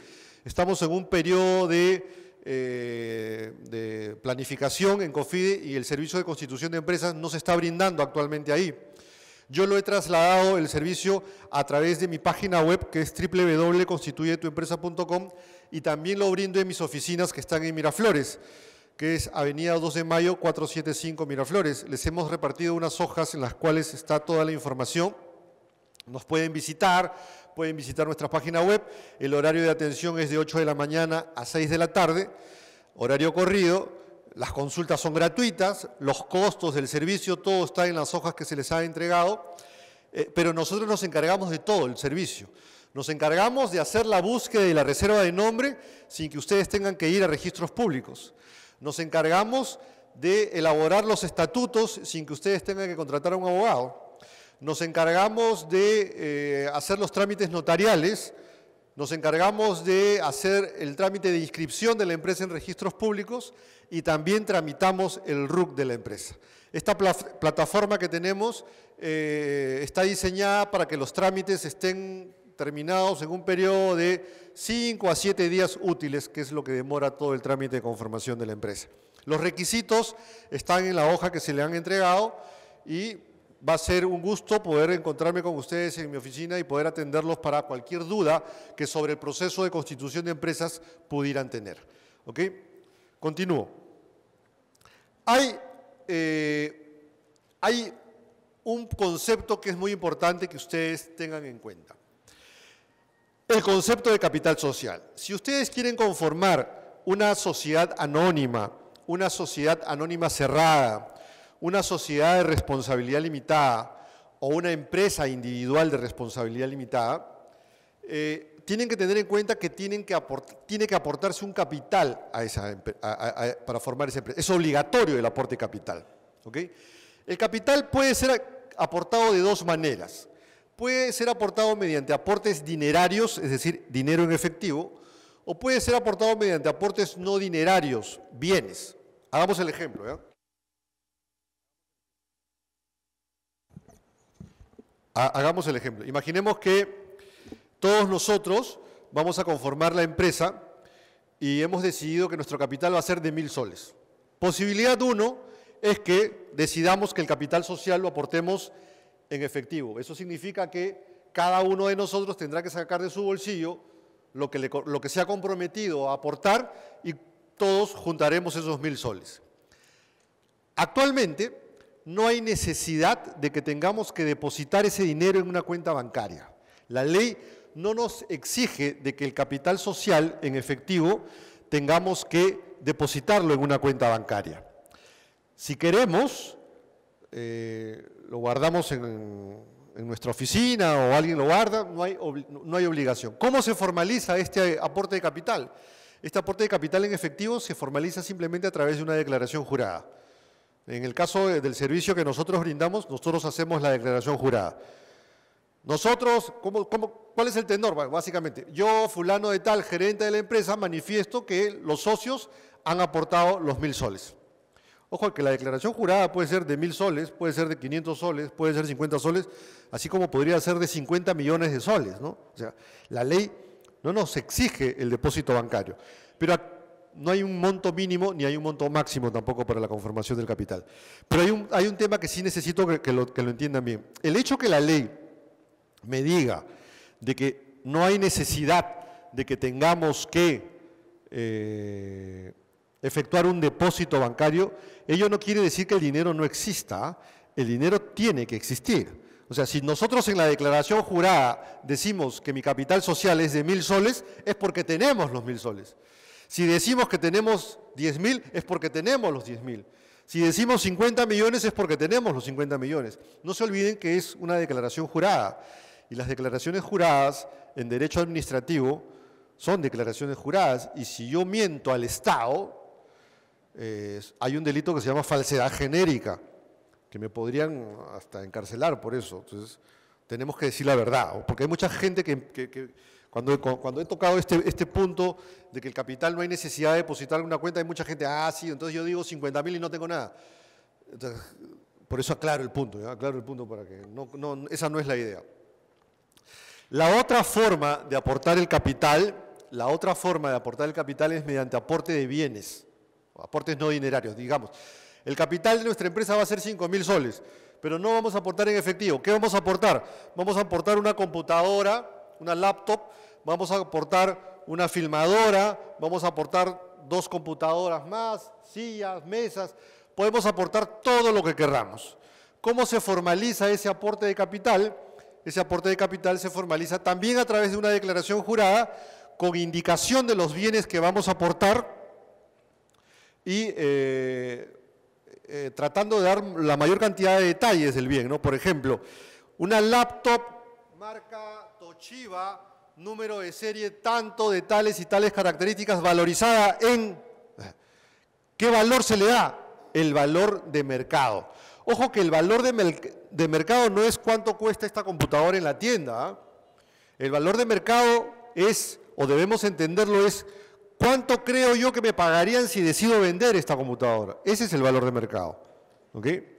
Estamos en un periodo de eh, de planificación en COFIDE y el servicio de constitución de empresas no se está brindando actualmente ahí. Yo lo he trasladado el servicio a través de mi página web que es www.constituyetuempresa.com y también lo brindo en mis oficinas que están en Miraflores, que es Avenida 2 de Mayo 475 Miraflores. Les hemos repartido unas hojas en las cuales está toda la información. Nos pueden visitar, pueden visitar nuestra página web. El horario de atención es de 8 de la mañana a 6 de la tarde, horario corrido. Las consultas son gratuitas, los costos del servicio, todo está en las hojas que se les ha entregado, eh, pero nosotros nos encargamos de todo el servicio. Nos encargamos de hacer la búsqueda y la reserva de nombre sin que ustedes tengan que ir a registros públicos. Nos encargamos de elaborar los estatutos sin que ustedes tengan que contratar a un abogado nos encargamos de eh, hacer los trámites notariales, nos encargamos de hacer el trámite de inscripción de la empresa en registros públicos y también tramitamos el RUC de la empresa. Esta plataforma que tenemos eh, está diseñada para que los trámites estén terminados en un periodo de 5 a 7 días útiles, que es lo que demora todo el trámite de conformación de la empresa. Los requisitos están en la hoja que se le han entregado y Va a ser un gusto poder encontrarme con ustedes en mi oficina y poder atenderlos para cualquier duda que sobre el proceso de constitución de empresas pudieran tener. ¿Ok? Continúo. Hay, eh, hay un concepto que es muy importante que ustedes tengan en cuenta. El concepto de capital social. Si ustedes quieren conformar una sociedad anónima, una sociedad anónima cerrada, una sociedad de responsabilidad limitada o una empresa individual de responsabilidad limitada, eh, tienen que tener en cuenta que, tienen que tiene que aportarse un capital para formar esa empresa. Es obligatorio el aporte capital. El capital puede ser aportado de dos maneras. Puede ser aportado mediante aportes dinerarios, es decir, dinero en efectivo, o puede ser aportado mediante aportes no dinerarios, bienes. Hagamos el ejemplo. ¿eh? Hagamos el ejemplo. Imaginemos que todos nosotros vamos a conformar la empresa y hemos decidido que nuestro capital va a ser de mil soles. Posibilidad uno es que decidamos que el capital social lo aportemos en efectivo. Eso significa que cada uno de nosotros tendrá que sacar de su bolsillo lo que, se ha comprometido a aportar y todos juntaremos esos mil soles. Actualmente, no hay necesidad de que tengamos que depositar ese dinero en una cuenta bancaria. La ley no nos exige de que el capital social en efectivo tengamos que depositarlo en una cuenta bancaria. Si queremos, eh, lo guardamos en, nuestra oficina o alguien lo guarda, no hay, no hay obligación. ¿Cómo se formaliza este aporte de capital? Este aporte de capital en efectivo se formaliza simplemente a través de una declaración jurada. En el caso del servicio que nosotros brindamos, nosotros hacemos la declaración jurada. Nosotros, cuál es el tenor? básicamente, yo, fulano de tal, gerente de la empresa, manifiesto que los socios han aportado los mil soles. Ojo, que la declaración jurada puede ser de mil soles, puede ser de 500 soles, puede ser de 50 soles, así como podría ser de 50 millones de soles, ¿no? O sea, la ley no nos exige el depósito bancario. Pero no hay un monto mínimo ni hay un monto máximo tampoco para la conformación del capital. Pero hay un, hay un tema que sí necesito que, lo, entiendan bien. El hecho que la ley me diga de que no hay necesidad de que tengamos que eh, efectuar un depósito bancario, ello no quiere decir que el dinero no exista, ¿ah? el dinero tiene que existir. O sea, si nosotros en la declaración jurada decimos que mi capital social es de mil soles, es porque tenemos los mil soles. Si decimos que tenemos 10.000, es porque tenemos los 10.000. Si decimos 50 millones, es porque tenemos los 50 millones. No se olviden que es una declaración jurada. Y las declaraciones juradas en derecho administrativo son declaraciones juradas. Y si yo miento al Estado, hay un delito que se llama falsedad genérica, que me podrían hasta encarcelar por eso. Entonces, tenemos que decir la verdad, porque hay mucha gente que cuando, he tocado este, este punto de que el capital no hay necesidad de depositar en una cuenta, hay mucha gente, ah, sí, entonces yo digo 50 mil y no tengo nada. por eso aclaro el punto, aclaro el punto para que no, esa no es la idea. La otra forma de aportar el capital, la otra forma de aportar el capital es mediante aporte de bienes, aportes no dinerarios, digamos. El capital de nuestra empresa va a ser 5 mil soles, pero no vamos a aportar en efectivo. ¿Qué vamos a aportar? Vamos a aportar una computadora una laptop, vamos a aportar una filmadora, vamos a aportar dos computadoras más, sillas, mesas, podemos aportar todo lo que querramos. ¿Cómo se formaliza ese aporte de capital? Ese aporte de capital se formaliza también a través de una declaración jurada con indicación de los bienes que vamos a aportar y eh, eh, tratando de dar la mayor cantidad de detalles del bien. ¿no? Por ejemplo, una laptop marca Chiva, número de serie tanto de tales y tales características, valorizada en... ¿Qué valor se le da? El valor de mercado. Ojo que el valor de, de mercado no es cuánto cuesta esta computadora en la tienda. ¿ah? El valor de mercado es, o debemos entenderlo, es cuánto creo yo que me pagarían si decido vender esta computadora. Ese es el valor de mercado. ¿Okay?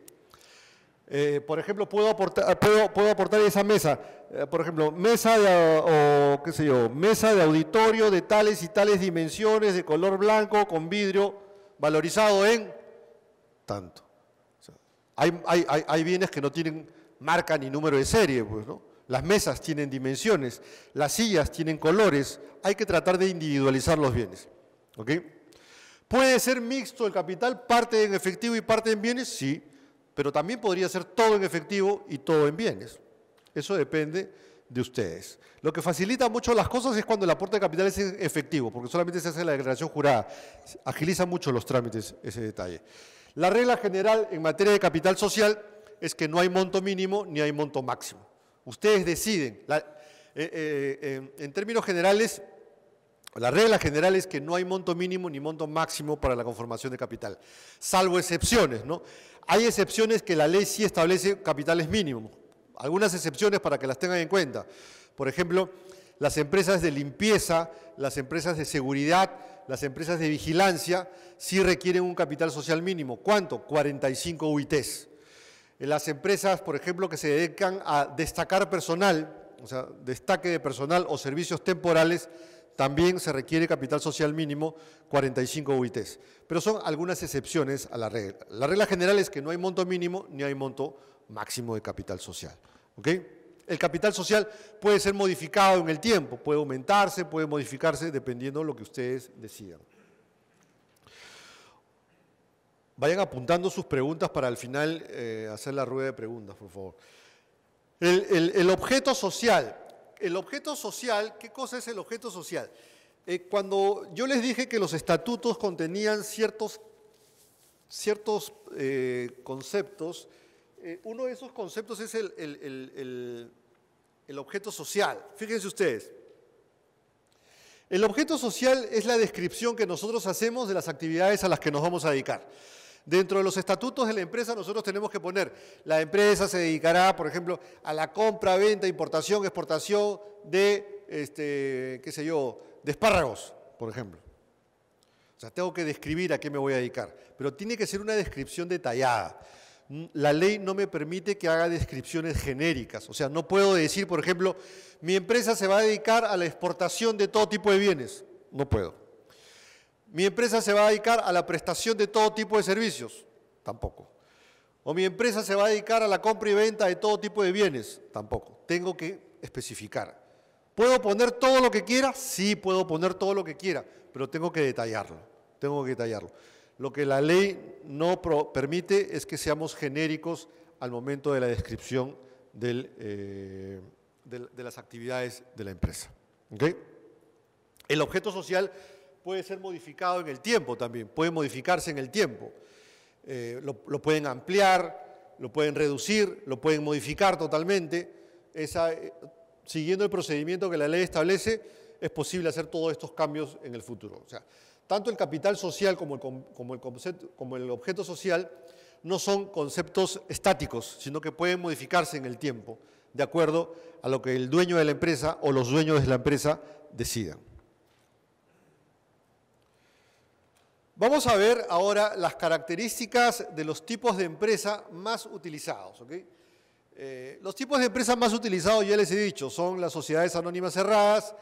Eh, por ejemplo, puedo aportar, puedo, aportar esa mesa. Eh, por ejemplo, mesa de, mesa de auditorio de tales y tales dimensiones, de color blanco, con vidrio, valorizado en tanto. hay, bienes que no tienen marca ni número de serie, pues, Las mesas tienen dimensiones, las sillas tienen colores. Hay que tratar de individualizar los bienes. ¿Puede ser mixto el capital, parte en efectivo y parte en bienes? Sí pero también podría ser todo en efectivo y todo en bienes. Eso depende de ustedes. Lo que facilita mucho las cosas es cuando el aporte de capital es efectivo, porque solamente se hace la declaración jurada. Agiliza mucho los trámites ese detalle. La regla general en materia de capital social es que no hay monto mínimo ni hay monto máximo. Ustedes deciden. Eh, eh, en términos generales, la regla general es que no hay monto mínimo ni monto máximo para la conformación de capital, salvo excepciones, ¿no? Hay excepciones que la ley sí establece capitales mínimos, algunas excepciones para que las tengan en cuenta. Por ejemplo, las empresas de limpieza, las empresas de seguridad, las empresas de vigilancia, sí requieren un capital social mínimo. ¿Cuánto? 45 UITs. Eh, las empresas, por ejemplo, que se dedican a destacar personal, o sea, destaque de personal o servicios temporales, también se requiere capital social mínimo 45 UITs, pero son algunas excepciones a la regla. La regla general es que no hay monto mínimo ni hay monto máximo de capital social. ¿ok? El capital social puede ser modificado en el tiempo, puede aumentarse, puede modificarse, dependiendo de lo que ustedes decidan. Vayan apuntando sus preguntas para al final eh, hacer la rueda de preguntas, por favor. el objeto social el objeto social, ¿qué cosa es el objeto social? Eh, cuando yo les dije que los estatutos contenían ciertos, ciertos eh, conceptos, eh, uno de esos conceptos es el objeto social. Fíjense ustedes. El objeto social es la descripción que nosotros hacemos de las actividades a las que nos vamos a dedicar. Dentro de los estatutos de la empresa nosotros tenemos que poner, la empresa se dedicará, por ejemplo, a la compra, venta, importación, exportación de, este, qué sé yo, de espárragos, por ejemplo. O sea, tengo que describir a qué me voy a dedicar, pero tiene que ser una descripción detallada. Mm, la ley no me permite que haga descripciones genéricas, o sea, no puedo decir, por ejemplo, mi empresa se va a dedicar a la exportación de todo tipo de bienes. No puedo mi empresa se va a dedicar a la prestación de todo tipo de servicios, tampoco. O mi empresa se va a dedicar a la compra y venta de todo tipo de bienes, tampoco. Tengo que especificar. ¿Puedo poner todo lo que quiera? Sí, puedo poner todo lo que quiera, pero tengo que detallarlo. Tengo que detallarlo. Lo que la ley no permite es que seamos genéricos al momento de la descripción eh, de, las actividades de la empresa. El objeto social puede ser modificado en el tiempo también, puede modificarse en el tiempo. Eh, lo, pueden ampliar, lo pueden reducir, lo pueden modificar totalmente. Eh, siguiendo el procedimiento que la ley establece, es posible hacer todos estos cambios en el futuro. O sea, tanto el capital social como el, concepto, como el objeto social no son conceptos estáticos, sino que pueden modificarse en el tiempo, de acuerdo a lo que el dueño de la empresa o los dueños de la empresa decidan. Vamos a ver ahora las características de los tipos de empresa más utilizados. Eh, los tipos de empresas más utilizados, ya les he dicho, son las sociedades anónimas cerradas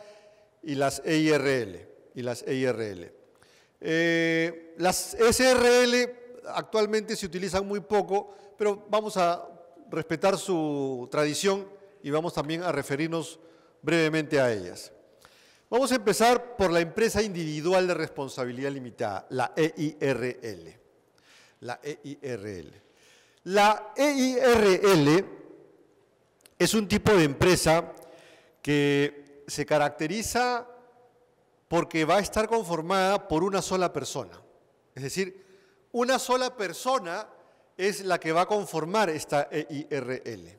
y las EIRL. Y las, EIRL. Eh, las SRL actualmente se utilizan muy poco, pero vamos a respetar su tradición y vamos también a referirnos brevemente a ellas. Vamos a empezar por la empresa individual de responsabilidad limitada, la EIRL. La EIRL. E es un tipo de empresa que se caracteriza porque va a estar conformada por una sola persona. Es decir, una sola persona es la que va a conformar esta EIRL.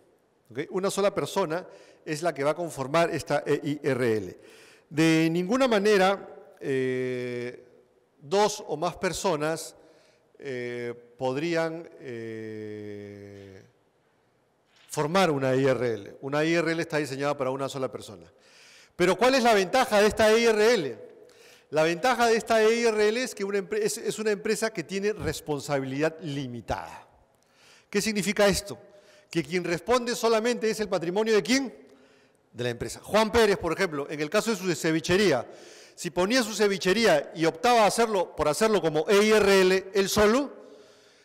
Una sola persona es la que va a conformar esta EIRL. De ninguna manera, eh, dos o más personas eh, podrían eh, formar una IRL. Una IRL está diseñada para una sola persona. Pero ¿cuál es la ventaja de esta IRL? La ventaja de esta IRL es que es una empresa que tiene responsabilidad limitada. ¿Qué significa esto? Que quien responde solamente es el patrimonio de quién? de la empresa. Juan Pérez, por ejemplo, en el caso de su cevichería, si ponía su cevichería y optaba hacerlo, por hacerlo como EIRL él solo,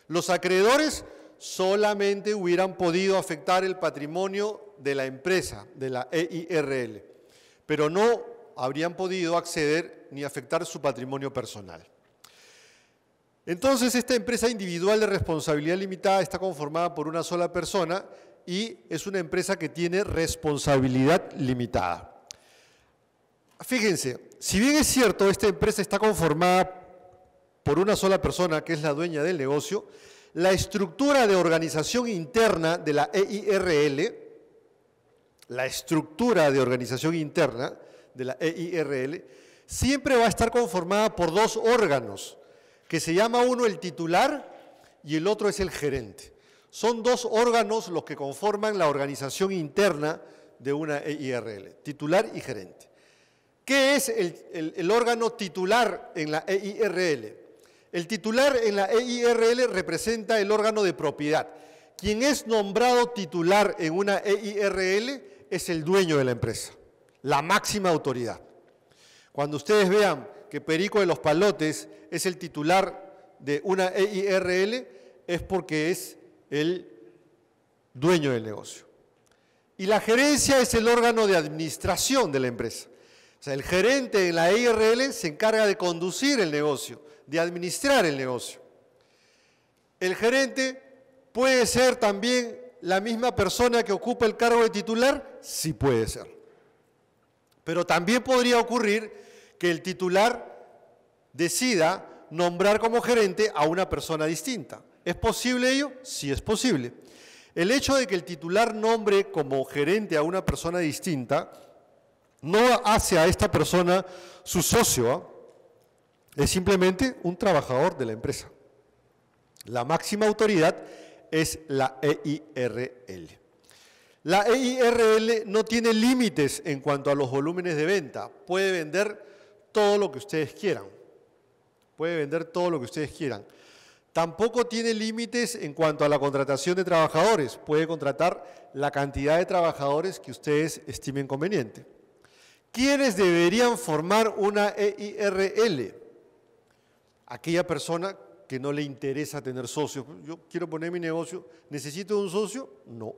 los acreedores solamente hubieran podido afectar el patrimonio de la empresa, de la EIRL, pero no habrían podido acceder ni afectar su patrimonio personal. Entonces, esta empresa individual de responsabilidad limitada está conformada por una sola persona y es una empresa que tiene responsabilidad limitada. Fíjense, si bien es cierto, esta empresa está conformada por una sola persona, que es la dueña del negocio, la estructura de organización interna de la EIRL, la estructura de organización interna de la EIRL, siempre va a estar conformada por dos órganos, que se llama uno el titular y el otro es el gerente. Son dos órganos los que conforman la organización interna de una EIRL, titular y gerente. ¿Qué es el, órgano titular en la EIRL? El titular en la EIRL representa el órgano de propiedad. Quien es nombrado titular en una EIRL es el dueño de la empresa, la máxima autoridad. Cuando ustedes vean que Perico de los Palotes es el titular de una EIRL, es porque es el dueño del negocio. Y la gerencia es el órgano de administración de la empresa. O sea, el gerente en la IRL se encarga de conducir el negocio, de administrar el negocio. El gerente puede ser también la misma persona que ocupa el cargo de titular, sí puede ser. Pero también podría ocurrir que el titular decida nombrar como gerente a una persona distinta. ¿Es posible ello? Sí es posible. El hecho de que el titular nombre como gerente a una persona distinta no hace a esta persona su socio, ¿ah? es simplemente un trabajador de la empresa. La máxima autoridad es la EIRL. La EIRL no tiene límites en cuanto a los volúmenes de venta. Puede vender todo lo que ustedes quieran. Puede vender todo lo que ustedes quieran. Tampoco tiene límites en cuanto a la contratación de trabajadores. Puede contratar la cantidad de trabajadores que ustedes estimen conveniente. ¿Quiénes deberían formar una EIRL? Aquella persona que no le interesa tener socios. Yo quiero poner mi negocio. ¿Necesito un socio? No.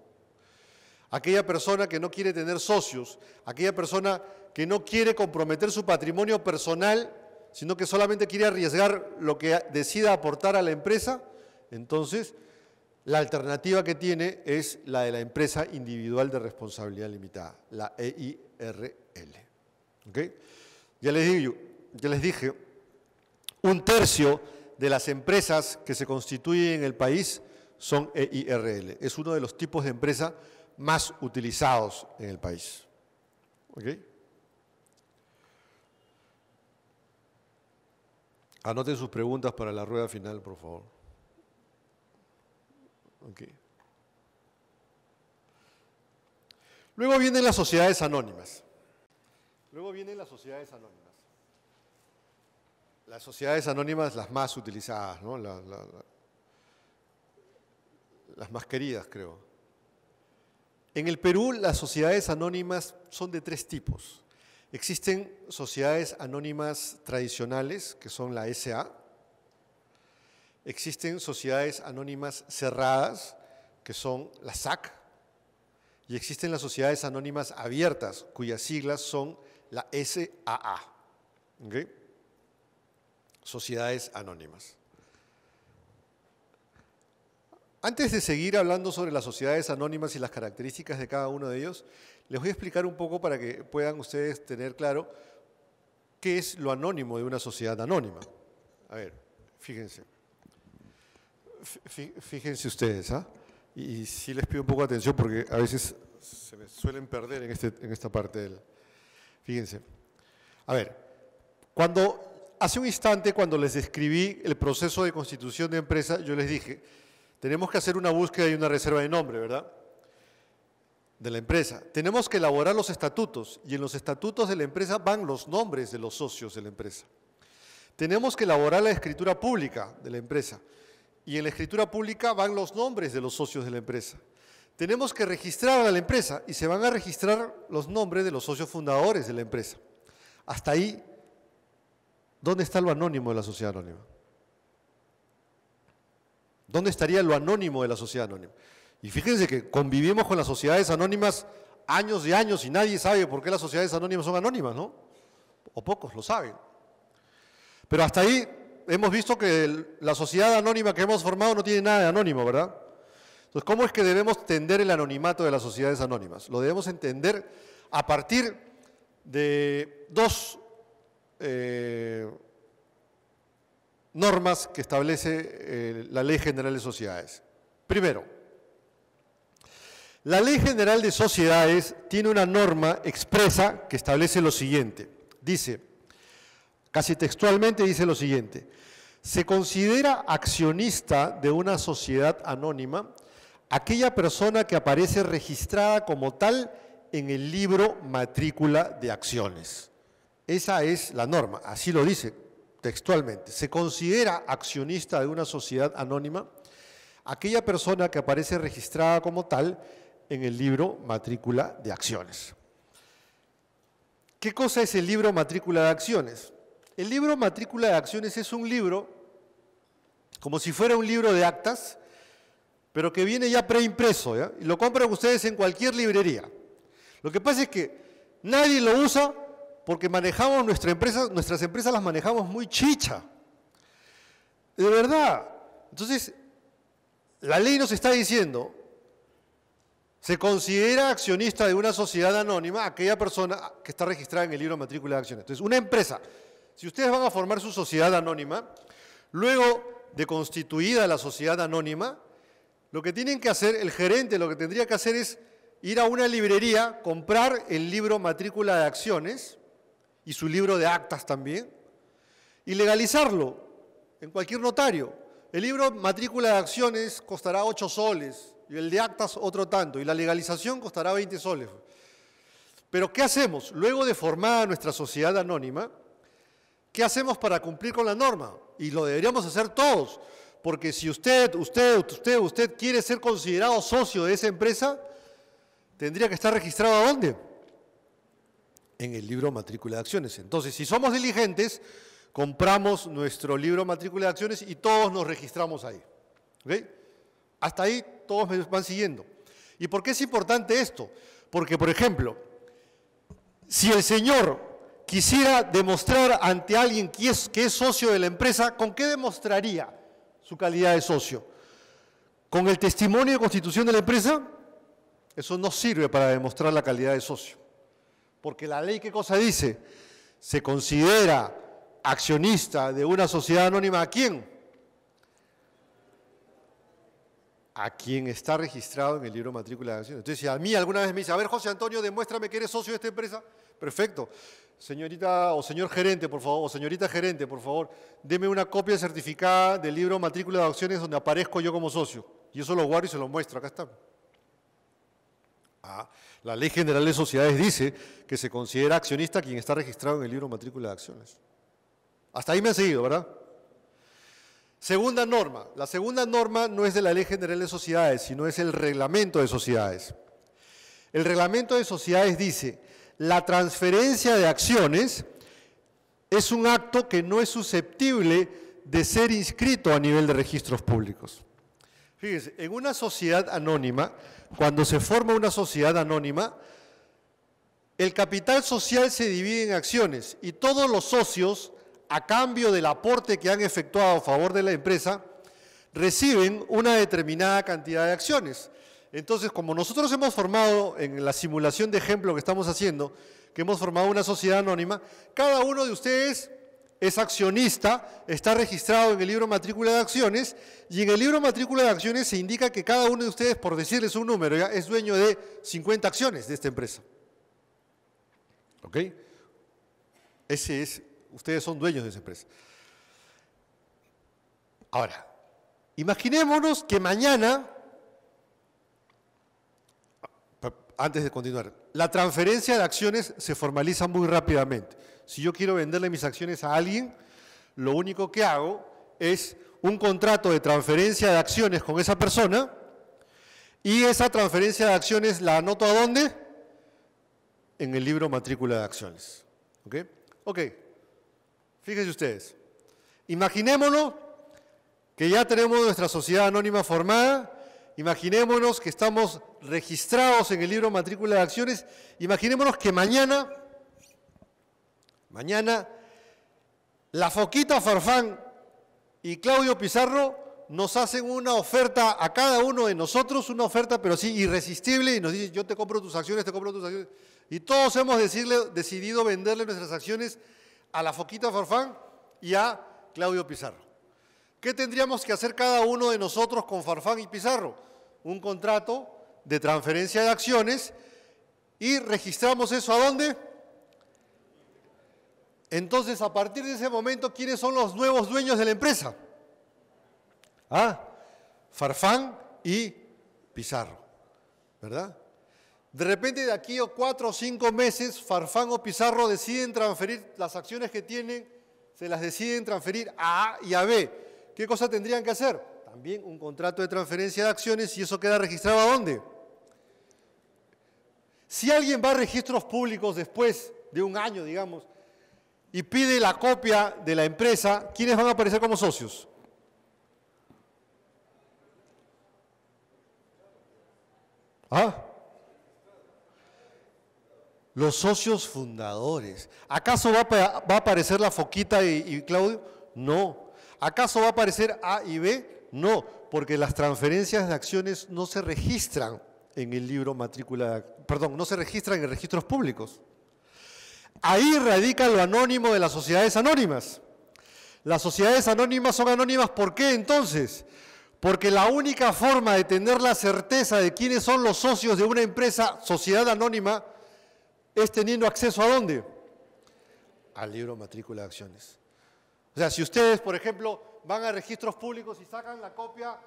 Aquella persona que no quiere tener socios. Aquella persona que no quiere comprometer su patrimonio personal sino que solamente quiere arriesgar lo que decida aportar a la empresa, entonces la alternativa que tiene es la de la empresa individual de responsabilidad limitada, la EIRL. Ya, les ya les dije, un tercio de las empresas que se constituyen en el país son EIRL. Es uno de los tipos de empresa más utilizados en el país. ¿Ok? Anoten sus preguntas para la rueda final, por favor. Luego vienen las sociedades anónimas. Luego vienen las sociedades anónimas. Las sociedades anónimas las más utilizadas, las más queridas, creo. En el Perú las sociedades anónimas son de tres tipos. Existen sociedades anónimas tradicionales, que son la SA. Existen sociedades anónimas cerradas, que son la SAC. Y existen las sociedades anónimas abiertas, cuyas siglas son la SAA. ¿Okay? Sociedades anónimas. Antes de seguir hablando sobre las sociedades anónimas y las características de cada uno de ellos, les voy a explicar un poco para que puedan ustedes tener claro qué es lo anónimo de una sociedad anónima. A ver, fíjense. Fíjense ustedes, ¿ah? Y, sí les pido un poco de atención porque a veces se me suelen perder en, este, en esta parte del... Fíjense. A ver, cuando hace un instante, cuando les describí el proceso de constitución de empresa, yo les dije, tenemos que hacer una búsqueda y una reserva de nombre, ¿verdad? de la empresa. Tenemos que elaborar los estatutos y en los estatutos de la empresa van los nombres de los socios de la empresa. Tenemos que elaborar la escritura pública de la empresa y en la escritura pública van los nombres de los socios de la empresa. Tenemos que registrar a la empresa y se van a registrar los nombres de los socios fundadores de la empresa. Hasta ahí, ¿dónde está lo anónimo de la sociedad anónima? ¿Dónde estaría lo anónimo de la sociedad anónima? Y fíjense que convivimos con las sociedades anónimas años y años y nadie sabe por qué las sociedades anónimas son anónimas, ¿no? O pocos lo saben. Pero hasta ahí hemos visto que la sociedad anónima que hemos formado no tiene nada de anónimo, ¿verdad? Entonces, ¿cómo es que debemos tender el anonimato de las sociedades anónimas? Lo debemos entender a partir de dos eh, normas que establece eh, la Ley General de Sociedades. Primero, la Ley General de Sociedades tiene una norma expresa que establece lo siguiente. Dice, casi textualmente dice lo siguiente, se considera accionista de una sociedad anónima aquella persona que aparece registrada como tal en el libro matrícula de acciones. Esa es la norma, así lo dice textualmente. Se considera accionista de una sociedad anónima aquella persona que aparece registrada como tal en el libro Matrícula de Acciones. ¿Qué cosa es el libro Matrícula de Acciones? El libro Matrícula de Acciones es un libro, como si fuera un libro de actas, pero que viene ya preimpreso, ¿ya? y lo compran ustedes en cualquier librería. Lo que pasa es que nadie lo usa porque manejamos nuestra empresa, nuestras empresas las manejamos muy chicha. De verdad. Entonces, la ley nos está diciendo, se considera accionista de una sociedad anónima aquella persona que está registrada en el libro matrícula de acciones. Entonces, una empresa, si ustedes van a formar su sociedad anónima, luego de constituida la sociedad anónima, lo que tienen que hacer, el gerente lo que tendría que hacer es ir a una librería, comprar el libro matrícula de acciones y su libro de actas también, y legalizarlo en cualquier notario. El libro matrícula de acciones costará 8 soles, y el de actas otro tanto, y la legalización costará 20 soles. Pero ¿qué hacemos? Luego de formar nuestra sociedad anónima, ¿qué hacemos para cumplir con la norma? Y lo deberíamos hacer todos, porque si usted, usted, usted, usted quiere ser considerado socio de esa empresa, tendría que estar registrado a dónde? En el libro matrícula de acciones. Entonces, si somos diligentes, compramos nuestro libro matrícula de acciones y todos nos registramos ahí. ¿Ok? Hasta ahí todos me van siguiendo. ¿Y por qué es importante esto? Porque, por ejemplo, si el señor quisiera demostrar ante alguien que es, es socio de la empresa, ¿con qué demostraría su calidad de socio? ¿Con el testimonio de constitución de la empresa? Eso no sirve para demostrar la calidad de socio. Porque la ley, ¿qué cosa dice? Se considera accionista de una sociedad anónima a quién? a quien está registrado en el libro matrícula de acciones. Entonces, si a mí alguna vez me dice, a ver, José Antonio, demuéstrame que eres socio de esta empresa, perfecto. Señorita o señor gerente, por favor, o señorita gerente, por favor, deme una copia certificada del libro matrícula de acciones donde aparezco yo como socio. Y eso lo guardo y se lo muestro, acá está. Ah, la Ley General de Sociedades dice que se considera accionista quien está registrado en el libro matrícula de acciones. Hasta ahí me ha seguido, ¿verdad? Segunda norma. La segunda norma no es de la Ley General de Sociedades, sino es el reglamento de sociedades. El reglamento de sociedades dice, la transferencia de acciones es un acto que no es susceptible de ser inscrito a nivel de registros públicos. Fíjense, en una sociedad anónima, cuando se forma una sociedad anónima, el capital social se divide en acciones y todos los socios a cambio del aporte que han efectuado a favor de la empresa, reciben una determinada cantidad de acciones. Entonces, como nosotros hemos formado en la simulación de ejemplo que estamos haciendo, que hemos formado una sociedad anónima, cada uno de ustedes es accionista, está registrado en el libro matrícula de acciones y en el libro matrícula de acciones se indica que cada uno de ustedes, por decirles un número, es dueño de 50 acciones de esta empresa. ¿Ok? Ese es Ustedes son dueños de esa empresa. Ahora, imaginémonos que mañana, antes de continuar, la transferencia de acciones se formaliza muy rápidamente. Si yo quiero venderle mis acciones a alguien, lo único que hago es un contrato de transferencia de acciones con esa persona y esa transferencia de acciones la anoto a dónde? En el libro matrícula de acciones. ¿Ok? Ok, Fíjense ustedes, imaginémonos que ya tenemos nuestra sociedad anónima formada, imaginémonos que estamos registrados en el libro matrícula de acciones, imaginémonos que mañana, mañana, la Foquita Farfán y Claudio Pizarro nos hacen una oferta a cada uno de nosotros, una oferta pero sí irresistible, y nos dicen, yo te compro tus acciones, te compro tus acciones. Y todos hemos decidido venderle nuestras acciones a la Foquita Farfán y a Claudio Pizarro. ¿Qué tendríamos que hacer cada uno de nosotros con Farfán y Pizarro? Un contrato de transferencia de acciones y registramos eso a dónde? Entonces, a partir de ese momento, ¿quiénes son los nuevos dueños de la empresa? Ah, Farfán y Pizarro, ¿verdad? De repente de aquí a cuatro o cinco meses, Farfán o Pizarro deciden transferir las acciones que tienen, se las deciden transferir a A y a B. ¿Qué cosa tendrían que hacer? También un contrato de transferencia de acciones y eso queda registrado a dónde. Si alguien va a registros públicos después de un año, digamos, y pide la copia de la empresa, ¿quiénes van a aparecer como socios? ¿Ah? Los socios fundadores. ¿Acaso va, a aparecer la Foquita y, y Claudio? No. ¿Acaso va a aparecer A y B? No, porque las transferencias de acciones no se registran en el libro matrícula, perdón, no se registran en registros públicos. Ahí radica lo anónimo de las sociedades anónimas. Las sociedades anónimas son anónimas, ¿por qué entonces? Porque la única forma de tener la certeza de quiénes son los socios de una empresa, sociedad anónima, es teniendo acceso a dónde? Al libro matrícula de acciones. O sea, si ustedes, por ejemplo, van a registros públicos y sacan la copia,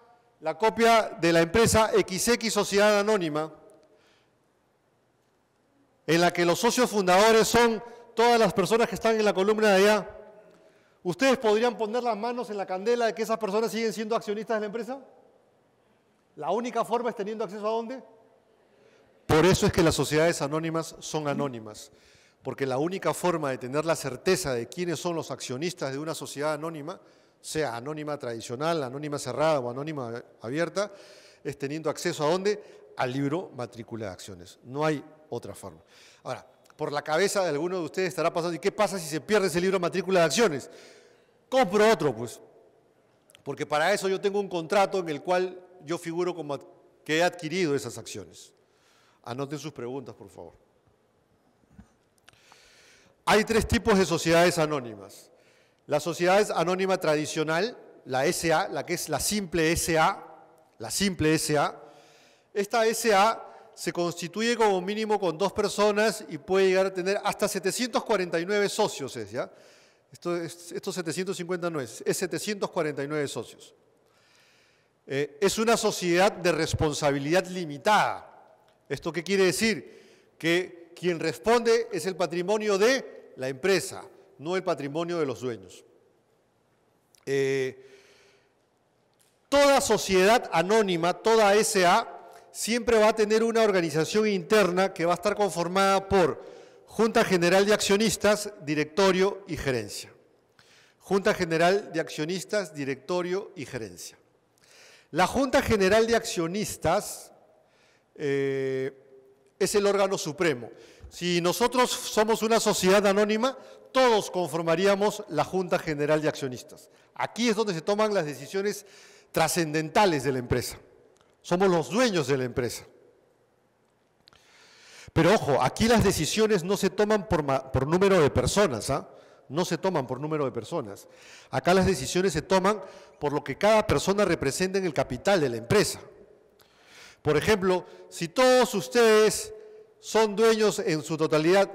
la copia de la empresa XX Sociedad Anónima, en la que los socios fundadores son todas las personas que están en la columna de allá, ¿ustedes podrían poner las manos en la candela de que esas personas siguen siendo accionistas de la empresa? La única forma es teniendo acceso a dónde? Por eso es que las sociedades anónimas son anónimas, porque la única forma de tener la certeza de quiénes son los accionistas de una sociedad anónima, sea anónima tradicional, anónima cerrada o anónima abierta, es teniendo acceso a dónde? Al libro matrícula de acciones. No hay otra forma. Ahora, por la cabeza de alguno de ustedes estará pasando, ¿y qué pasa si se pierde ese libro matrícula de acciones? Compro otro, pues. Porque para eso yo tengo un contrato en el cual yo figuro como que he adquirido esas acciones. Anoten sus preguntas, por favor. Hay tres tipos de sociedades anónimas. La sociedad anónima tradicional, la SA, la que es la simple SA, la simple SA. Esta SA se constituye como mínimo con dos personas y puede llegar a tener hasta 749 socios, ya? Esto estos 750 no es, es 749 socios. Eh, es una sociedad de responsabilidad limitada. ¿Esto qué quiere decir? Que quien responde es el patrimonio de la empresa, no el patrimonio de los dueños. Eh, toda sociedad anónima, toda SA, siempre va a tener una organización interna que va a estar conformada por Junta General de Accionistas, Directorio y Gerencia. Junta General de Accionistas, Directorio y Gerencia. La Junta General de Accionistas eh, es el órgano supremo. Si nosotros somos una sociedad anónima, todos conformaríamos la Junta General de Accionistas. Aquí es donde se toman las decisiones trascendentales de la empresa. Somos los dueños de la empresa. Pero ojo, aquí las decisiones no se toman por, número de personas, ¿ah? no se toman por número de personas. Acá las decisiones se toman por lo que cada persona representa en el capital de la empresa. Por ejemplo, si todos ustedes son dueños en su totalidad,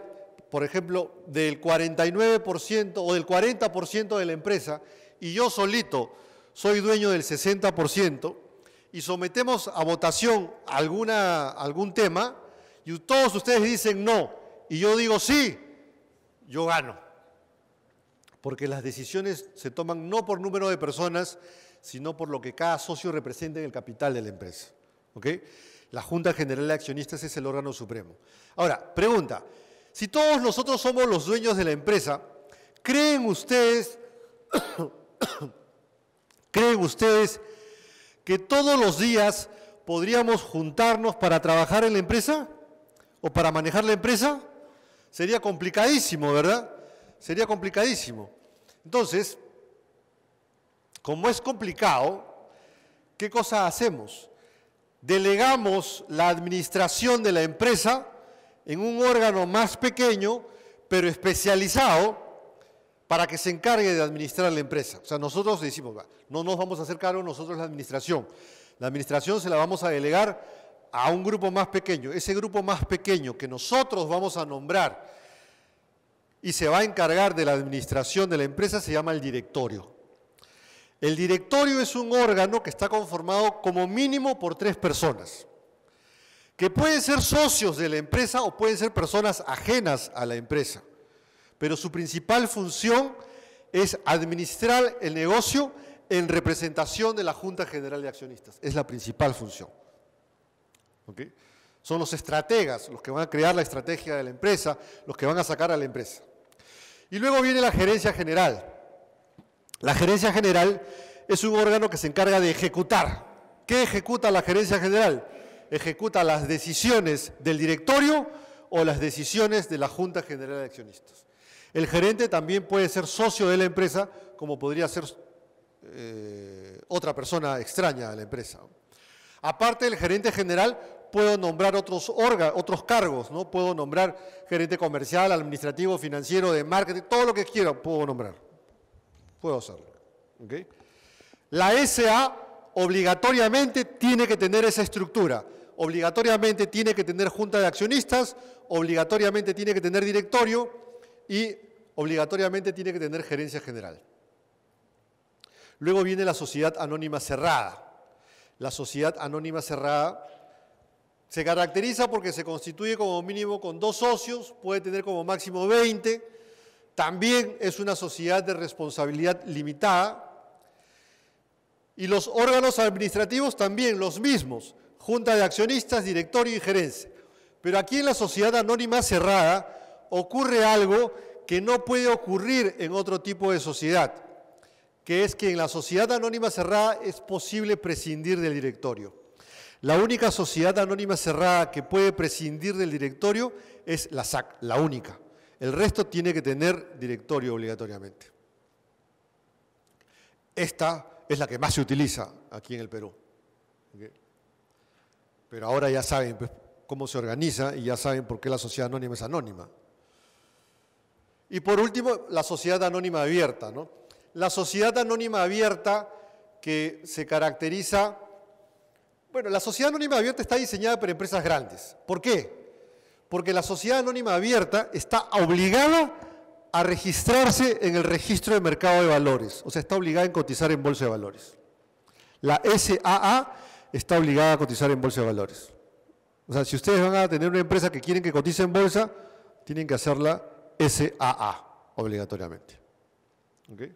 por ejemplo, del 49% o del 40% de la empresa, y yo solito soy dueño del 60%, y sometemos a votación alguna, algún tema, y todos ustedes dicen no, y yo digo sí, yo gano. Porque las decisiones se toman no por número de personas, sino por lo que cada socio representa en el capital de la empresa. La Junta General de Accionistas es el órgano supremo. Ahora, pregunta, si todos nosotros somos los dueños de la empresa, ¿creen ustedes, [coughs] creen ustedes que todos los días podríamos juntarnos para trabajar en la empresa o para manejar la empresa? Sería complicadísimo, ¿verdad? Sería complicadísimo. Entonces, como es complicado, ¿qué cosa hacemos? delegamos la administración de la empresa en un órgano más pequeño, pero especializado, para que se encargue de administrar la empresa. O sea, nosotros decimos, no nos vamos a hacer cargo nosotros la administración. La administración se la vamos a delegar a un grupo más pequeño. Ese grupo más pequeño que nosotros vamos a nombrar y se va a encargar de la administración de la empresa se llama el directorio. El directorio es un órgano que está conformado como mínimo por tres personas, que pueden ser socios de la empresa o pueden ser personas ajenas a la empresa, pero su principal función es administrar el negocio en representación de la Junta General de Accionistas. Es la principal función. Son los estrategas los que van a crear la estrategia de la empresa, los que van a sacar a la empresa. Y luego viene la gerencia general la gerencia general es un órgano que se encarga de ejecutar. ¿Qué ejecuta la gerencia general? Ejecuta las decisiones del directorio o las decisiones de la Junta General de Accionistas. El gerente también puede ser socio de la empresa, como podría ser eh, otra persona extraña a la empresa. Aparte del gerente general, puedo nombrar otros, otros cargos, ¿no? Puedo nombrar gerente comercial, administrativo, financiero, de marketing, todo lo que quiera puedo nombrar. Puedo hacerlo. La SA obligatoriamente tiene que tener esa estructura, obligatoriamente tiene que tener junta de accionistas, obligatoriamente tiene que tener directorio y obligatoriamente tiene que tener gerencia general. Luego viene la sociedad anónima cerrada. La sociedad anónima cerrada se caracteriza porque se constituye como mínimo con dos socios, puede tener como máximo 20, también es una sociedad de responsabilidad limitada. Y los órganos administrativos también, los mismos, junta de accionistas, directorio y gerencia. Pero aquí en la sociedad anónima cerrada ocurre algo que no puede ocurrir en otro tipo de sociedad, que es que en la sociedad anónima cerrada es posible prescindir del directorio. La única sociedad anónima cerrada que puede prescindir del directorio es la SAC, la única. El resto tiene que tener directorio obligatoriamente. Esta es la que más se utiliza aquí en el Perú. Pero ahora ya saben pues, cómo se organiza y ya saben por qué la sociedad anónima es anónima. Y por último, la sociedad anónima abierta. ¿no? La sociedad anónima abierta que se caracteriza... Bueno, la sociedad anónima abierta está diseñada para empresas grandes. ¿Por qué? porque la sociedad anónima abierta está obligada a registrarse en el registro de mercado de valores, o sea, está obligada a cotizar en bolsa de valores. La SAA está obligada a cotizar en bolsa de valores. O sea, si ustedes van a tener una empresa que quieren que cotice en bolsa, tienen que hacerla SAA obligatoriamente. ¿Okay?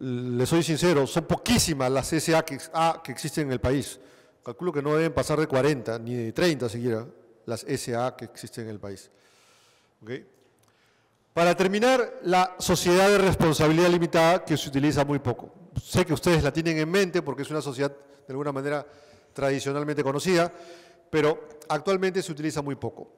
Les soy sincero, son poquísimas las SAA ah, que existen en el país. Calculo que no deben pasar de 40 ni de 30 siquiera las SA que existen en el país. ¿Okay? Para terminar, la sociedad de responsabilidad limitada que se utiliza muy poco. Sé que ustedes la tienen en mente porque es una sociedad de alguna manera tradicionalmente conocida, pero actualmente se utiliza muy poco.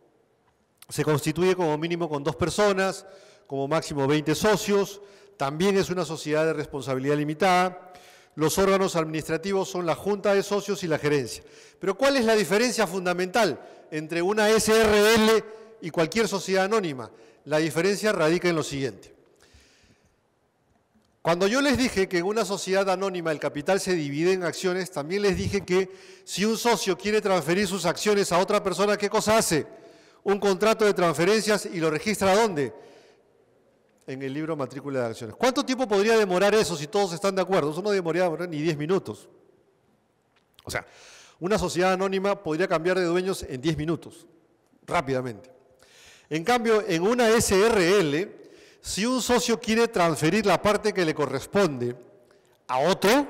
Se constituye como mínimo con dos personas, como máximo 20 socios, también es una sociedad de responsabilidad limitada, los órganos administrativos son la Junta de Socios y la Gerencia. Pero ¿cuál es la diferencia fundamental entre una SRL y cualquier sociedad anónima? La diferencia radica en lo siguiente. Cuando yo les dije que en una sociedad anónima el capital se divide en acciones, también les dije que si un socio quiere transferir sus acciones a otra persona, ¿qué cosa hace? Un contrato de transferencias y lo registra ¿dónde? en el libro matrícula de acciones. ¿Cuánto tiempo podría demorar eso si todos están de acuerdo? Eso no demoraría ni 10 minutos. O sea, una sociedad anónima podría cambiar de dueños en 10 minutos, rápidamente. En cambio, en una SRL, si un socio quiere transferir la parte que le corresponde a otro,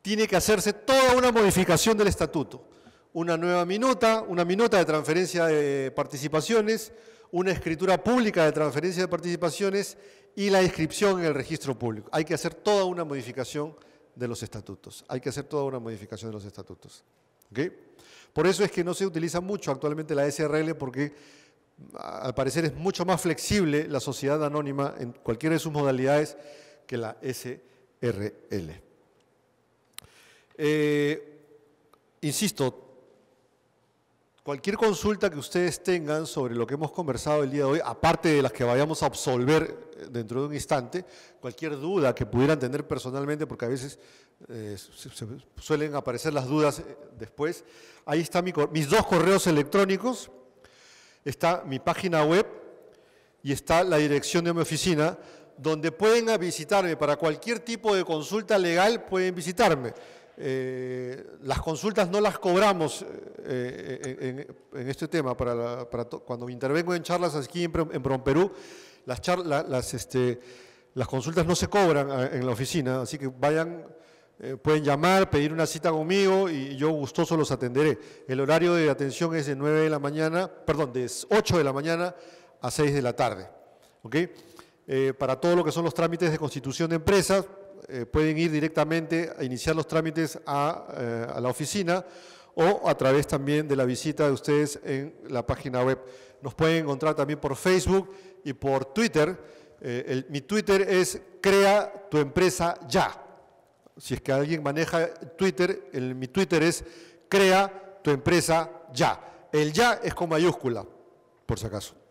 tiene que hacerse toda una modificación del estatuto. Una nueva minuta, una minuta de transferencia de participaciones, una escritura pública de transferencia de participaciones y la inscripción en el registro público. Hay que hacer toda una modificación de los estatutos. Hay que hacer toda una modificación de los estatutos. Por eso es que no se utiliza mucho actualmente la SRL porque al parecer es mucho más flexible la sociedad anónima en cualquiera de sus modalidades que la SRL. Eh, insisto, Cualquier consulta que ustedes tengan sobre lo que hemos conversado el día de hoy, aparte de las que vayamos a absolver eh, dentro de un instante, cualquier duda que pudieran tener personalmente, porque a veces eh, se, suelen aparecer las dudas eh, después, ahí están mis dos correos electrónicos, está mi página web y está la dirección de mi oficina, donde pueden visitarme para cualquier tipo de consulta legal, pueden visitarme. Eh, las consultas no las cobramos eh, eh, en, este tema. Para, cuando intervengo en charlas aquí en, en Perú, este, las, consultas no se cobran en la oficina, así que vayan, pueden llamar, pedir una cita conmigo y yo gustoso los atenderé. El horario de atención es de 9 de la mañana, perdón, de 8 de la mañana a 6 de la tarde. ¿okay? para todo lo que son los trámites de constitución de empresas, eh, pueden ir directamente a iniciar los trámites eh, a, la oficina o a través también de la visita de ustedes en la página web. Nos pueden encontrar también por Facebook y por Twitter. Eh, el, mi Twitter es crea tu empresa ya. Si es que alguien maneja Twitter, mi Twitter es crea tu empresa ya. El ya es con mayúscula, por si acaso.